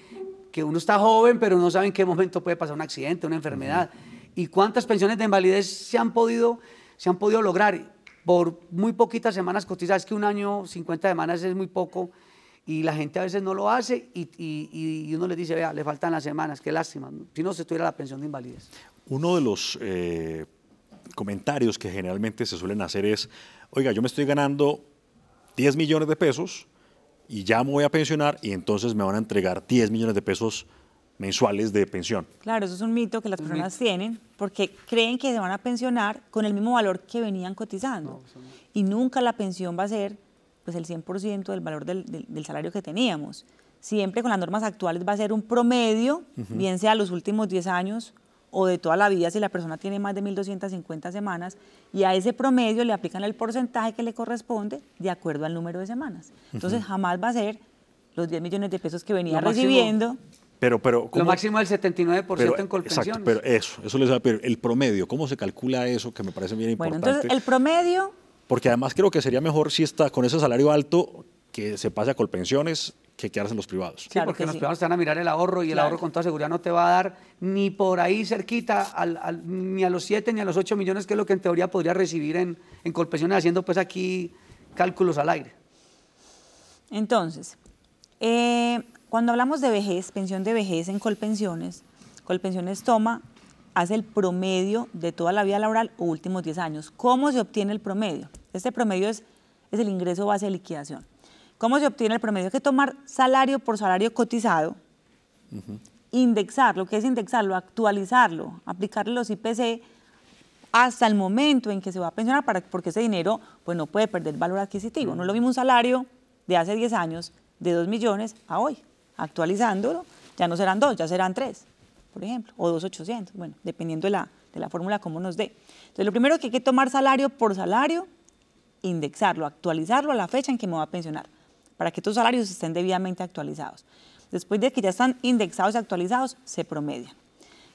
que uno está joven, pero no sabe en qué momento puede pasar un accidente, una enfermedad. ¿Y cuántas pensiones de invalidez se han podido, se han podido lograr? Por muy poquitas semanas cotizadas, es que un año, 50 semanas es muy poco y la gente a veces no lo hace y, y, y uno le dice, vea, le faltan las semanas, qué lástima, si no se tuviera la pensión de invalidez. Uno de los eh, comentarios que generalmente se suelen hacer es, oiga, yo me estoy ganando 10 millones de pesos y ya me voy a pensionar y entonces me van a entregar 10 millones de pesos mensuales de pensión. Claro, eso es un mito que las personas tienen porque creen que se van a pensionar con el mismo valor que venían cotizando y nunca la pensión va a ser pues el 100% del valor del, salario que teníamos. Siempre con las normas actuales va a ser un promedio, bien sea los últimos 10 años o de toda la vida si la persona tiene más de 1.250 semanas y a ese promedio le aplican el porcentaje que le corresponde de acuerdo al número de semanas. Entonces jamás va a ser los 10 millones de pesos que venía recibiendo. Pero, pero, Lo máximo del 79% en colpensiones. Exacto, pero eso, eso les va El promedio, ¿cómo se calcula eso? Que me parece bien importante. Bueno, entonces el promedio... Porque además creo que sería mejor si está con ese salario alto que se pase a colpensiones que quedarse en los privados. Sí, porque los privados te van a mirar el ahorro y el ahorro con toda seguridad no te va a dar ni por ahí cerquita, ni a los 7 ni a los 8 millones, que es lo que en teoría podría recibir en, en Colpensiones, haciendo pues aquí cálculos al aire. Entonces, eh, cuando hablamos de vejez, pensión de vejez en Colpensiones, Colpensiones toma, hace el promedio de toda la vida laboral o últimos 10 años. ¿Cómo se obtiene el promedio? Este promedio es, es el ingreso base de liquidación. ¿Cómo se obtiene el promedio? Hay que tomar salario por salario cotizado, indexarlo, ¿qué es indexarlo? Actualizarlo, aplicarle los IPC hasta el momento en que se va a pensionar, para, porque ese dinero pues, no puede perder valor adquisitivo. No lo mismo un salario de hace 10 años de 2 millones a hoy. Actualizándolo, ya no serán 2, ya serán 3, por ejemplo, o 2,800, bueno, dependiendo de la, de la fórmula como nos dé. Entonces, lo primero que hay que tomar salario por salario, indexarlo, actualizarlo a la fecha en que me va a pensionar para que tus salarios estén debidamente actualizados. Después de que ya están indexados y actualizados, se promedian.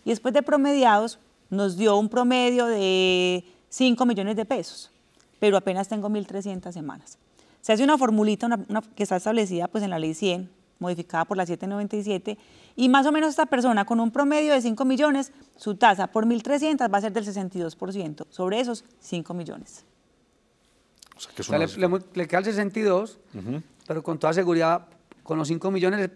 Y después de promediados, nos dio un promedio de 5 millones de pesos, pero apenas tengo 1.300 semanas. Se hace una formulita que está establecida pues, en la ley 100, modificada por la 797, y más o menos esta persona con un promedio de 5 millones, su tasa por 1.300 va a ser del 62% sobre esos 5 millones. O sea, que es le, queda el 62, pero con toda seguridad, con los 5 millones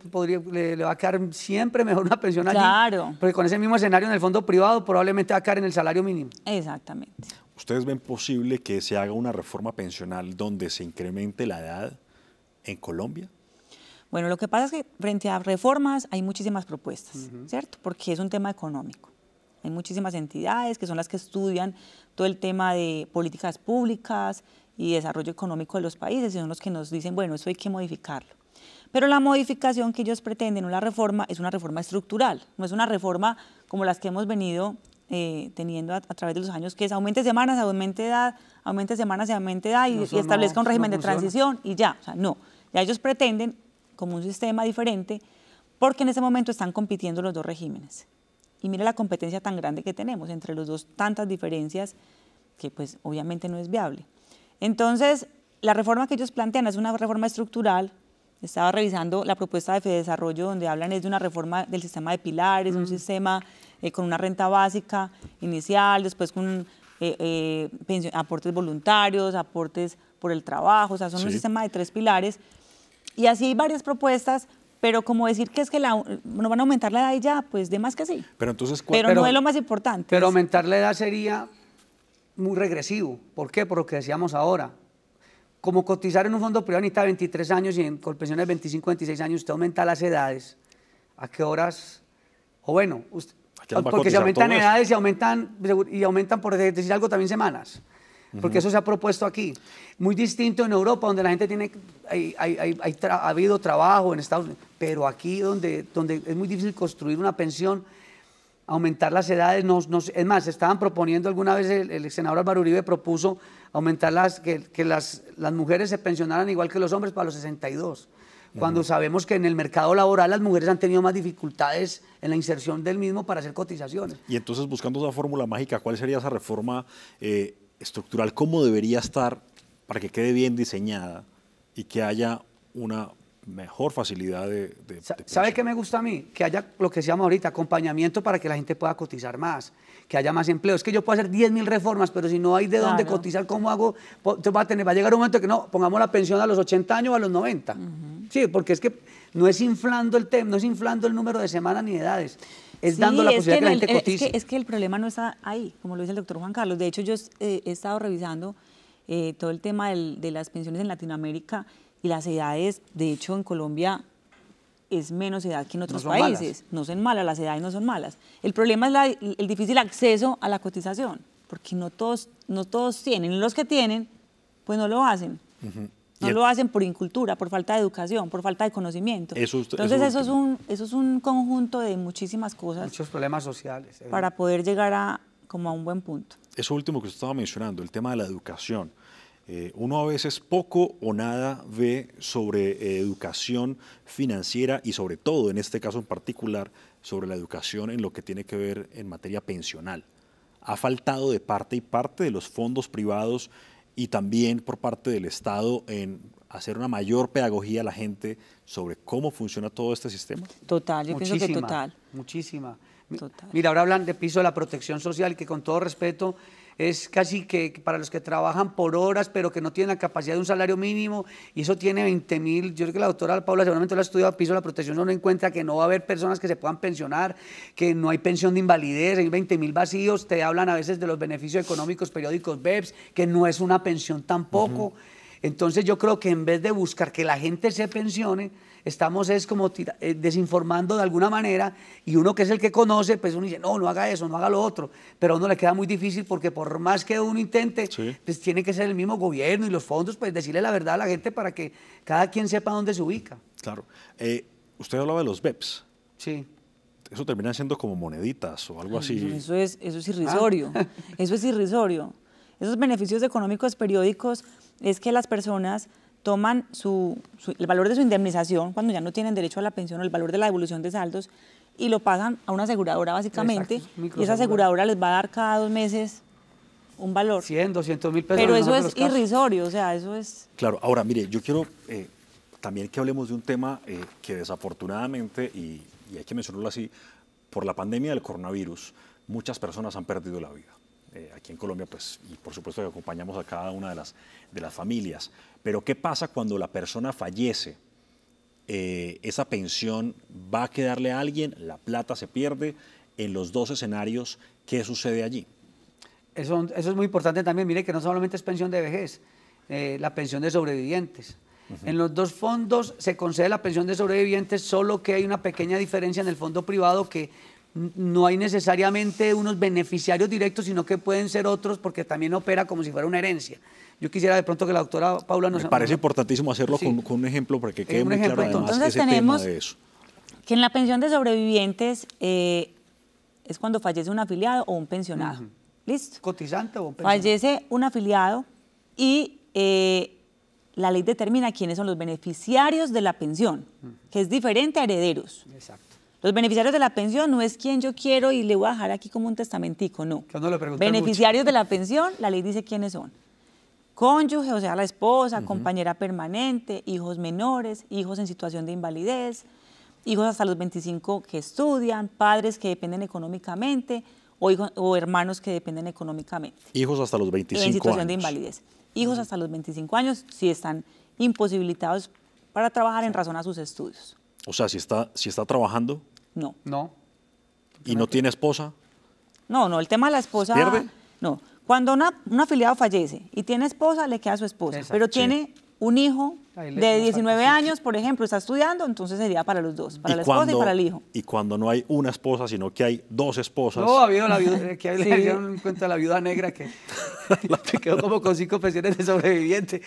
le, va a quedar siempre mejor una pensión allí. Claro. Porque con ese mismo escenario en el fondo privado probablemente va a caer en el salario mínimo. Exactamente. ¿Ustedes ven posible que se haga una reforma pensional donde se incremente la edad en Colombia? Bueno, lo que pasa es que frente a reformas hay muchísimas propuestas, ¿cierto? Porque es un tema económico. Hay muchísimas entidades que son las que estudian todo el tema de políticas públicas, y desarrollo económico de los países, son los que nos dicen, bueno, eso hay que modificarlo. Pero la modificación que ellos pretenden, una reforma, es una reforma estructural, no es una reforma como las que hemos venido eh, teniendo a, través de los años, que es aumente semanas, aumente edad, aumente semanas aumente edad y, establezca un régimen de transición y ya. O sea, no, ya ellos pretenden como un sistema diferente porque en ese momento están compitiendo los dos regímenes. Y mire la competencia tan grande que tenemos entre los dos, tantas diferencias que pues obviamente no es viable. Entonces, la reforma que ellos plantean es una reforma estructural. Estaba revisando la propuesta de desarrollo donde hablan es de una reforma del sistema de pilares, un mm. sistema eh, con una renta básica inicial, después con eh, eh, aportes voluntarios, aportes por el trabajo, o sea, son un sistema de tres pilares. Y así hay varias propuestas, pero como decir que es que no van a aumentar la edad y ya, pues de más que sí. Pero entonces, pero no es lo más importante. Pero aumentar la edad sería muy regresivo. ¿Por qué? Por lo que decíamos ahora. Como cotizar en un fondo privado necesita 23 años y en pensiones 25, 26 años, usted aumenta las edades. ¿A qué horas? O bueno, porque se aumentan edades y aumentan, y aumentan, por decir algo, también semanas. Porque eso se ha propuesto aquí. Muy distinto en Europa, donde la gente tiene, hay, ha habido trabajo en Estados Unidos, pero aquí donde, donde es muy difícil construir una pensión aumentar las edades. es más, estaban proponiendo alguna vez, el, senador Álvaro Uribe propuso aumentar las, que, las, mujeres se pensionaran igual que los hombres para los 62. Cuando sabemos que en el mercado laboral las mujeres han tenido más dificultades en la inserción del mismo para hacer cotizaciones. Y entonces, buscando esa fórmula mágica, ¿cuál sería esa reforma eh, estructural? ¿Cómo debería estar para que quede bien diseñada y que haya una mejor facilidad de... ¿Sabe qué me gusta a mí? Que haya lo que se llama ahorita acompañamiento para que la gente pueda cotizar más, que haya más empleo. Es que yo puedo hacer 10.000 mil reformas, pero si no hay de dónde cotizar, ¿cómo hago? Entonces va a, tener, va a llegar un momento que no, pongamos la pensión a los 80 años o a los 90. Sí, porque es que no es inflando el tema, no es inflando el número de semanas ni de edades es dando la posibilidad que, la gente cotice. Es que, el problema no está ahí, como lo dice el doctor Juan Carlos. De hecho, yo eh, he estado revisando eh, todo el tema de las pensiones en Latinoamérica y las edades, de hecho en Colombia es menos edad que en otros países, no son malas, las edades no son malas. El problema es el difícil acceso a la cotización, porque no todos, no todos tienen, los que tienen, pues no lo hacen. No lo hacen por incultura, por falta de educación, por falta de conocimiento. Entonces eso, es un, eso es un conjunto de muchísimas cosas. Muchos problemas sociales. Eh. Para poder llegar a, como a un buen punto. Eso último que usted estaba mencionando, el tema de la educación. Eh, uno a veces poco o nada ve sobre eh, educación financiera y sobre todo, en este caso en particular, sobre la educación en lo que tiene que ver en materia pensional. Ha faltado de parte y parte de los fondos privados y también por parte del Estado en hacer una mayor pedagogía a la gente sobre cómo funciona todo este sistema. Total, yo pienso que total. Muchísima. total. Mira, ahora hablan de piso de la protección social que con todo respeto es casi que para los que trabajan por horas, pero que no tienen la capacidad de un salario mínimo, y eso tiene 20 mil. Yo creo que la doctora Paula seguramente lo ha estudiado, piso la protección, no encuentra que no va a haber personas que se puedan pensionar, que no hay pensión de invalidez, hay 20 mil vacíos, te hablan a veces de los beneficios económicos, periódicos, BEPS, que no es una pensión tampoco. Entonces yo creo que en vez de buscar que la gente se pensione, estamos es como eh, desinformando de alguna manera y uno que es el que conoce, pues uno dice, no, no haga eso, no haga lo otro, pero a uno le queda muy difícil porque por más que uno intente, pues tiene que ser el mismo gobierno y los fondos, pues decirle la verdad a la gente para que cada quien sepa dónde se ubica. Claro. Eh, usted hablaba de los BEPS. Sí eso termina siendo como moneditas o algo así. Eso es, eso es ah. irrisorio, eso es irrisorio. Esos beneficios económicos periódicos es que las personas toman su, el valor de su indemnización cuando ya no tienen derecho a la pensión o el valor de la devolución de saldos y lo pagan a una aseguradora básicamente y esa aseguradora les va a dar cada dos meses un valor. 100, 200 mil pesos. Pero eso es irrisorio, o sea, eso es... Claro, ahora mire, yo quiero eh, también que hablemos de un tema eh, que desafortunadamente, y hay que mencionarlo así, por la pandemia del coronavirus, muchas personas han perdido la vida. Eh, aquí en Colombia, pues, y por supuesto que acompañamos a cada una de las, de las familias. Pero ¿qué pasa cuando la persona fallece? Eh, ¿Esa pensión va a quedarle a alguien? ¿La plata se pierde? En los dos escenarios, ¿qué sucede allí? Eso, es muy importante también. Mire que no solamente es pensión de vejez, eh, la pensión de sobrevivientes. En los dos fondos se concede la pensión de sobrevivientes, solo que hay una pequeña diferencia en el fondo privado que no hay necesariamente unos beneficiarios directos, sino que pueden ser otros porque también opera como si fuera una herencia. Yo quisiera de pronto que la doctora Paula nos... Me parece importantísimo hacerlo con, un ejemplo para que quede muy claro además, tenemos Que en la pensión de sobrevivientes eh, es cuando fallece un afiliado o un pensionado. ¿Listo? Cotizante o un pensionado. Fallece un afiliado y eh, la ley determina quiénes son los beneficiarios de la pensión, que es diferente a herederos. Exacto. Los beneficiarios de la pensión no es quien yo quiero y le voy a dejar aquí como un testamentico, no. beneficiarios de la pensión, la ley dice quiénes son. Cónyuge, o sea, la esposa, compañera permanente, hijos menores, hijos en situación de invalidez, hijos hasta los 25 que estudian, padres que dependen económicamente o, o hermanos que dependen económicamente. Hijos hasta los 25 años. En situación de invalidez. Hijos hasta los 25 años si están imposibilitados para trabajar en razón a sus estudios. O sea, si está, si está trabajando. No. No. ¿Y no tiene esposa? No, no, el tema de la esposa. ¿Pierde? No. Cuando un afiliado fallece y tiene esposa, le queda a su esposa. Pero tiene un hijo de 19 años, por ejemplo, está estudiando, entonces sería para los dos, para la esposa y para el hijo. Y cuando no hay una esposa, sino que hay dos esposas. No, ha habido la viuda, que cuenta la viuda negra que te quedó como con cinco pensiones de sobreviviente.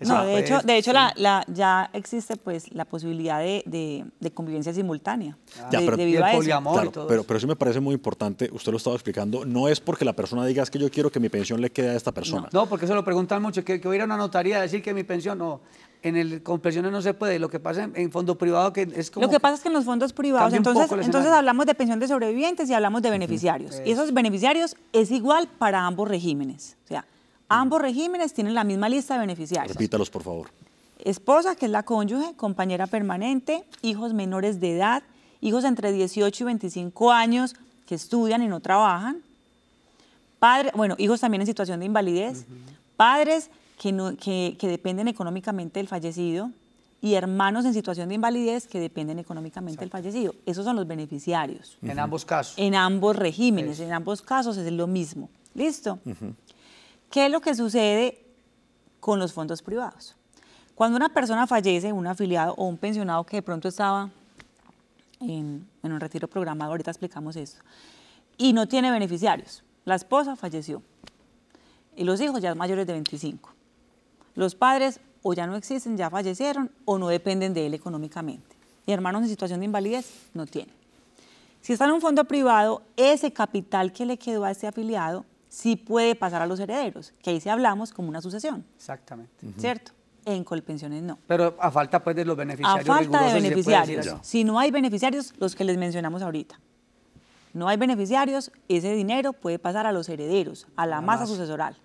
no, de hecho, la, ya existe pues la posibilidad de, convivencia simultánea. Ah. de, ya, pero, pero, pero sí me parece muy importante, usted lo estaba explicando, no es porque la persona diga es que yo quiero que mi pensión le quede a esta persona. No, porque se lo preguntan mucho, que, que voy a ir a una notaría a decir que mi pensión no. En el con no se puede. Lo que pasa en, fondo privado que es como... Lo que pasa es que en los fondos privados, entonces, entonces hablamos de pensión de sobrevivientes y hablamos de beneficiarios. Y esos beneficiarios es igual para ambos regímenes. O sea, ambos regímenes tienen la misma lista de beneficiarios. Repítalos, por favor. Esposa, que es la cónyuge, compañera permanente, hijos menores de edad, hijos entre 18 y 25 años que estudian y no trabajan, padres, bueno, hijos también en situación de invalidez, padres que, dependen económicamente del fallecido y hermanos en situación de invalidez que dependen económicamente del fallecido. Esos son los beneficiarios. En ambos casos. En ambos regímenes, en ambos casos es lo mismo. ¿Listo? ¿Qué es lo que sucede con los fondos privados? Cuando una persona fallece, un afiliado o un pensionado que de pronto estaba en, un retiro programado, ahorita explicamos eso, y no tiene beneficiarios, la esposa falleció, y los hijos ya mayores de 25 los padres o ya no existen, ya fallecieron o no dependen de él económicamente. Y hermanos en situación de invalidez no tienen. Si está en un fondo privado, ese capital que le quedó a ese afiliado sí puede pasar a los herederos, que ahí sí hablamos como una sucesión. Exactamente. ¿Cierto? En Colpensiones no. Pero a falta pues de los beneficiarios. A falta de beneficiarios. Si, no hay beneficiarios, los que les mencionamos ahorita. No hay beneficiarios, ese dinero puede pasar a los herederos, a la masa sucesoral,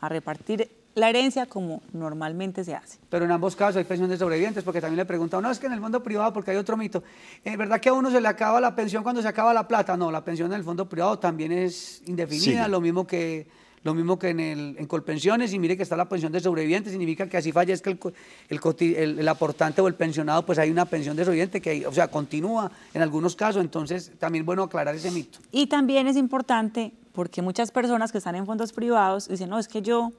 a repartir la herencia como normalmente se hace. Pero en ambos casos hay pensión de sobrevivientes, porque también le preguntan, no, es que en el fondo privado, porque hay otro mito, ¿es eh, verdad que a uno se le acaba la pensión cuando se acaba la plata? No, la pensión en el fondo privado también es indefinida, lo mismo que lo mismo que en, el, en Colpensiones, y mire que está la pensión de sobrevivientes, significa que así fallezca el, el, aportante o el pensionado, pues hay una pensión de sobreviviente que, o sea, continúa en algunos casos, entonces también bueno aclarar ese mito. Y también es importante, porque muchas personas que están en fondos privados dicen, no, es que yo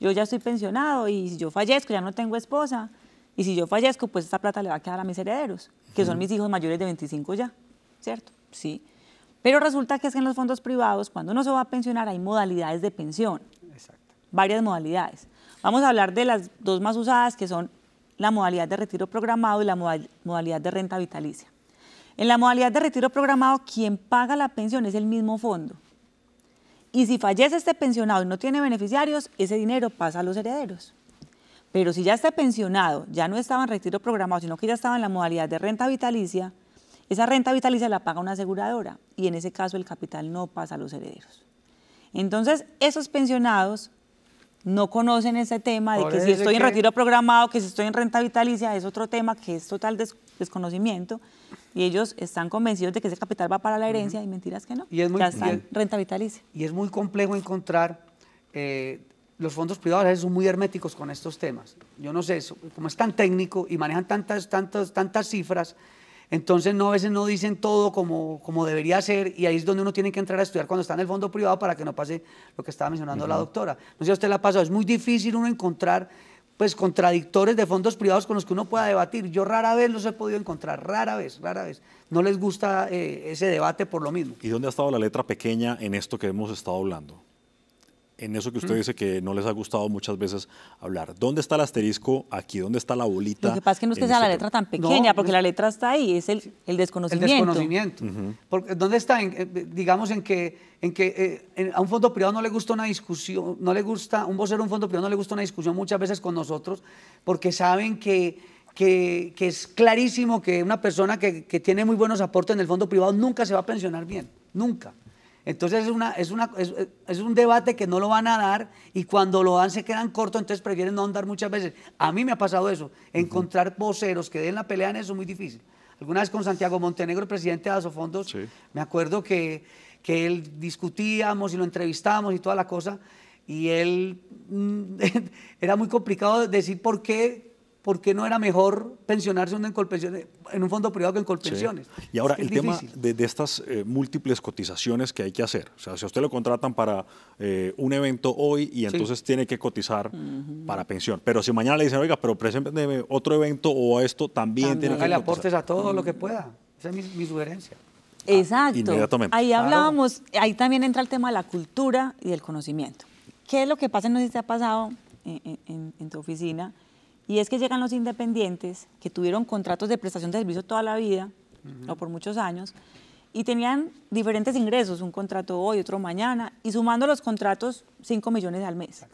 yo ya estoy pensionado y si yo fallezco ya no tengo esposa y si yo fallezco pues esta plata le va a quedar a mis herederos, que son mis hijos mayores de 25 ya, ¿cierto? Sí. Pero resulta que es que en los fondos privados, cuando uno se va a pensionar, hay modalidades de pensión. Exacto. Varias modalidades. Vamos a hablar de las dos más usadas, que son la modalidad de retiro programado y la modalidad de renta vitalicia. En la modalidad de retiro programado, quien paga la pensión es el mismo fondo. Y si fallece este pensionado y no tiene beneficiarios, ese dinero pasa a los herederos. Pero si ya está pensionado, ya no estaba en retiro programado, sino que ya estaba en la modalidad de renta vitalicia, esa renta vitalicia la paga una aseguradora y en ese caso el capital no pasa a los herederos. Entonces, esos pensionados no conocen ese tema de que si estoy en retiro programado, que si estoy en renta vitalicia, es otro tema que es total desconocimiento. Y ellos están convencidos de que ese capital va para la herencia y mentiras que no. Y es muy, renta vitalicia. Y es muy complejo encontrar, eh, los fondos privados a veces son muy herméticos con estos temas. Yo no sé, eso, como es tan técnico y manejan tantas, tantas, tantas cifras, entonces, no, a veces no dicen todo como, debería ser y ahí es donde uno tiene que entrar a estudiar cuando está en el fondo privado para que no pase lo que estaba mencionando la doctora. No sé a usted la ha pasado, es muy difícil uno encontrar pues contradictores de fondos privados con los que uno pueda debatir. Yo rara vez los he podido encontrar, rara vez, rara vez. No les gusta eh, ese debate por lo mismo. ¿Y dónde ha estado la letra pequeña en esto que hemos estado hablando? en eso que usted dice que no les ha gustado muchas veces hablar. ¿Dónde está el asterisco aquí? ¿Dónde está la bolita? Lo que pasa es que no es sea la este letra tan pequeña, porque la letra está ahí, es el, desconocimiento. El desconocimiento. porque, ¿Dónde está? Eh, digamos en que, en que eh, a un fondo privado no le gusta una discusión, no le gusta, un vocero a un fondo privado no le gusta una discusión muchas veces con nosotros, porque saben que... Que, es clarísimo que una persona que, que tiene muy buenos aportes en el fondo privado nunca se va a pensionar bien, nunca. Entonces es, una, es, es, un debate que no lo van a dar y cuando lo dan se quedan cortos, entonces prefieren no andar muchas veces. A mí me ha pasado eso, encontrar voceros que den la pelea en eso es muy difícil. Alguna vez con Santiago Montenegro, el presidente de Asofondos, me acuerdo que, que él discutíamos y lo entrevistábamos y toda la cosa, y él mm, era muy complicado decir por qué ¿por qué no era mejor pensionarse en, en un fondo privado que en colpensiones? Y ahora, el tema de, estas eh, múltiples cotizaciones que hay que hacer. O sea, si a usted lo contratan para eh, un evento hoy y entonces tiene que cotizar para pensión. Pero si mañana le dicen, oiga, pero presénteme otro evento o esto, también, tiene que cotizar. aportes a todo lo que mm. pueda. Esa es mi, sugerencia. Ah, Exacto. Ahí hablábamos, ahí también entra el tema de la cultura y del conocimiento. ¿Qué es lo que pasa, no sé te ha pasado eh, en, en tu oficina, y es que llegan los independientes que tuvieron contratos de prestación de servicio toda la vida o por muchos años y tenían diferentes ingresos, un contrato hoy, otro mañana, y sumando los contratos, 5 millones al mes.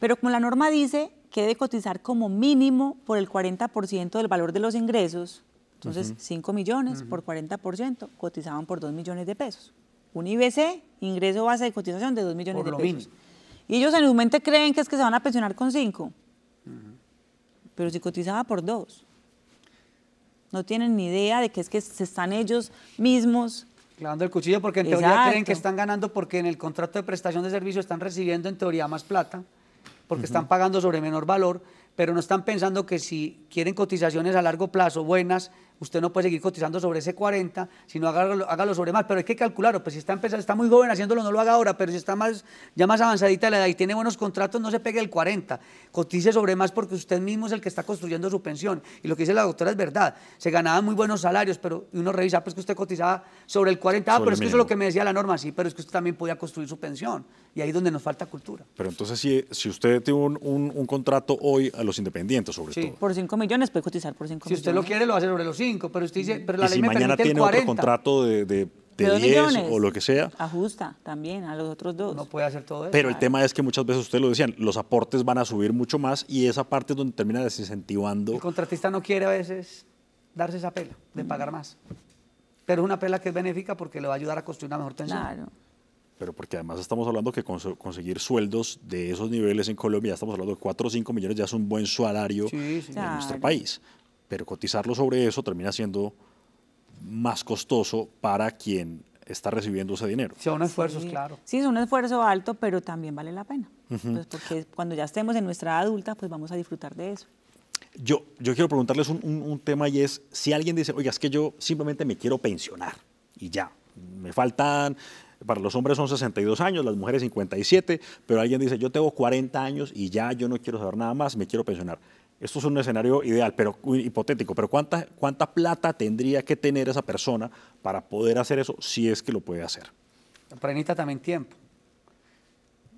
Pero como la norma dice que debe cotizar como mínimo por el 40% del valor de los ingresos, entonces 5 millones por 40% cotizaban por 2 millones de pesos. Un IBC, ingreso base de cotización de 2 millones de pesos. Y ellos en su mente creen que es que se van a pensionar con 5 pero si cotizaba por dos. No tienen ni idea de que es que se están ellos mismos Clavando el cuchillo porque en teoría creen que están ganando porque en el contrato de prestación de servicio están recibiendo en teoría más plata, porque están pagando sobre menor valor, pero no están pensando que si quieren cotizaciones a largo plazo buenas, usted no puede seguir cotizando sobre ese 40, sino hágalo, sobre más, pero hay que calcularlo, pues si está empezando, está muy joven haciéndolo, no lo haga ahora, pero si está más, ya más avanzadita la edad y tiene buenos contratos, no se pegue el 40, cotice sobre más porque usted mismo es el que está construyendo su pensión, y lo que dice la doctora es verdad, se ganaban muy buenos salarios, pero uno revisa, pues que usted cotizaba sobre el 40, ah, pero es que eso es lo que me decía la norma, sí, pero es que usted también podía construir su pensión, y ahí es donde nos falta cultura. Pero entonces, si, si usted tiene un, contrato hoy a los independientes, sobre sí. Por 5 millones puede cotizar por 5 millones. Si usted lo quiere, lo hace sobre los 5, pero usted dice, pero la si mañana tiene otro contrato de, de de 10 o lo que sea. Ajusta también a los otros dos. No puede hacer todo eso. Pero el tema es que muchas veces usted lo decían, los aportes van a subir mucho más y esa parte es donde termina desincentivando. El contratista no quiere a veces darse esa pela de pagar más. Pero es una pela que es benéfica porque le va a ayudar a construir una mejor tensión. Claro pero porque además estamos hablando que conseguir sueldos de esos niveles en Colombia, estamos hablando de 4 o 5 millones, ya es un buen salario en nuestro país, pero cotizarlo sobre eso termina siendo más costoso para quien está recibiendo ese dinero. Son esfuerzos, claro. Sí, es un esfuerzo alto, pero también vale la pena, pues porque cuando ya estemos en nuestra adulta, pues vamos a disfrutar de eso. Yo, yo quiero preguntarles un tema y es, si alguien dice, oiga, es que yo simplemente me quiero pensionar y ya, me faltan para los hombres son 62 años, las mujeres 57, pero alguien dice, yo tengo 40 años y ya yo no quiero saber nada más, me quiero pensionar. Esto es un escenario ideal, pero hipotético, pero ¿cuánta, cuánta plata tendría que tener esa persona para poder hacer eso si es que lo puede hacer? Pero también tiempo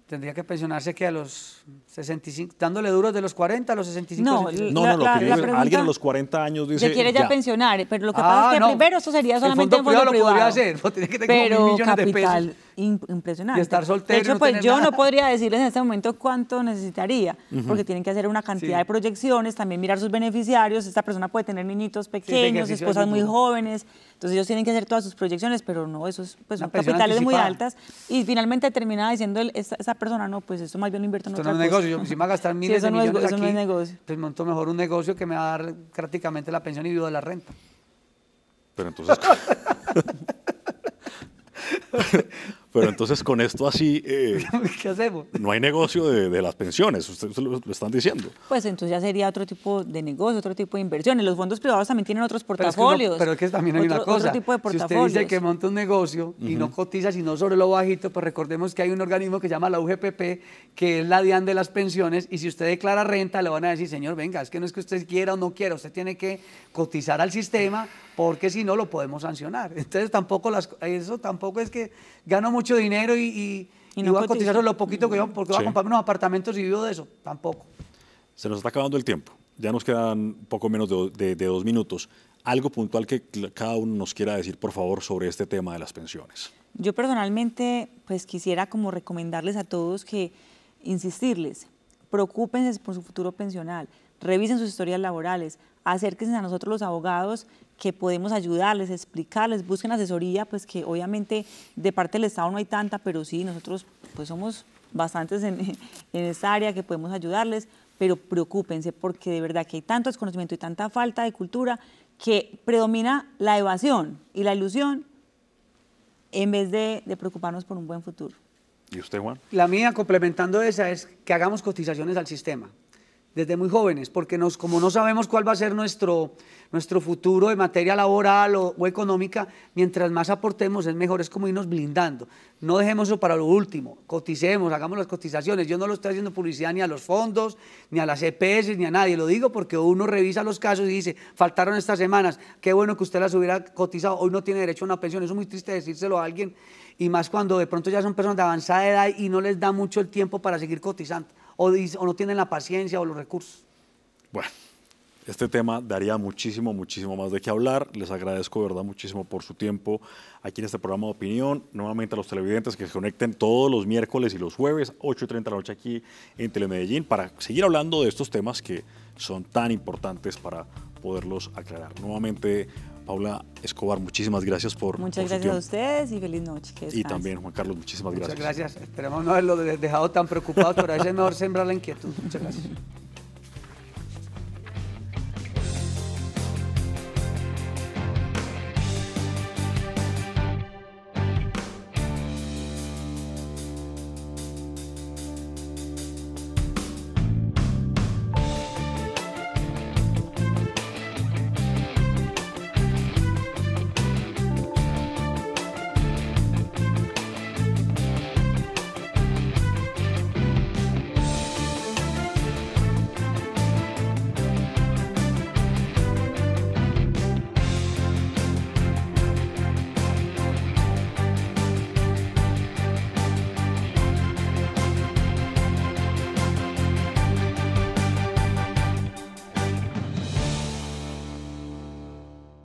tendría que pensionarse que a los 65, dándole duros de los 40 a los 65. No, 65. no, no, alguien a los 40 años dice. Se quiere ya, ya, pensionar, pero lo que ah, pasa es que primero eso sería solamente en fondo privado. Lo podría hacer, tiene que tener pero, millones de pesos impresionante. estar soltero. De hecho, pues yo no podría decirles en este momento cuánto necesitaría, porque tienen que hacer una cantidad de proyecciones, también mirar sus beneficiarios. Esta persona puede tener niñitos pequeños, esposas muy jóvenes, entonces ellos tienen que hacer todas sus proyecciones, pero no, eso pues, son capitales muy altas. Y finalmente termina diciendo esa, persona, no, pues eso más bien lo invierto en esto otra no es negocio, yo si gastar miles de millones aquí, eso no es negocio. pues monto mejor un negocio que me va a dar prácticamente la pensión y vivo de la renta. Pero entonces... Pero entonces con esto así... Eh, ¿Qué hacemos? No hay negocio de, las pensiones, ustedes lo, están diciendo. Pues entonces ya sería otro tipo de negocio, otro tipo de inversiones. Los fondos privados también tienen otros portafolios. Pero es que, también hay una cosa. tipo de portafolios. Si usted dice que monta un negocio y no cotiza sino sobre lo bajito, pues recordemos que hay un organismo que se llama la UGPP, que es la DIAN de las pensiones, y si usted declara renta, le van a decir, señor, venga, es que no es que usted quiera o no quiera, usted tiene que cotizar al sistema porque si no lo podemos sancionar. Entonces tampoco eso tampoco es que gano mucho dinero y, no voy a cotizar lo poquito que yo, porque voy a comprar unos apartamentos y vivo de eso, tampoco. Se nos está acabando el tiempo, ya nos quedan poco menos de, dos minutos. Algo puntual que cada uno nos quiera decir, por favor, sobre este tema de las pensiones. Yo personalmente, pues quisiera como recomendarles a todos que, insistirles, preocúpense por su futuro pensional, revisen sus historias laborales, acérquense a nosotros los abogados que podemos ayudarles, explicarles, busquen asesoría, pues que obviamente de parte del Estado no hay tanta, pero sí, nosotros pues somos bastantes en, en esta área que podemos ayudarles, pero preocúpense porque de verdad que hay tanto desconocimiento y tanta falta de cultura que predomina la evasión y la ilusión en vez de, de preocuparnos por un buen futuro. ¿Y usted, Juan? La mía, complementando esa, es que hagamos cotizaciones al sistema desde muy jóvenes, porque nos, como no sabemos cuál va a ser nuestro, nuestro futuro en materia laboral o, económica, mientras más aportemos es mejor, es como irnos blindando. No dejemos eso para lo último, coticemos, hagamos las cotizaciones. Yo no lo estoy haciendo publicidad ni a los fondos, ni a las EPS, ni a nadie, lo digo porque uno revisa los casos y dice, faltaron estas semanas, qué bueno que usted las hubiera cotizado, hoy no tiene derecho a una pensión, es muy triste decírselo a alguien, y más cuando de pronto ya son personas de avanzada edad y no les da mucho el tiempo para seguir cotizando o, no tienen la paciencia o los recursos. Bueno, este tema daría muchísimo, muchísimo más de qué hablar. Les agradezco, verdad, muchísimo por su tiempo aquí en este programa de opinión. Nuevamente a los televidentes que se conecten todos los miércoles y los jueves, 8.30 de la noche aquí en Telemedellín, para seguir hablando de estos temas que son tan importantes para poderlos aclarar. Nuevamente, Paula Escobar, muchísimas gracias por. Muchas gracias a ustedes y feliz noche. y también, Juan Carlos, muchísimas gracias. Muchas gracias. Esperamos no haberlo dejado tan preocupado, pero a veces es mejor sembrar la inquietud. Muchas gracias.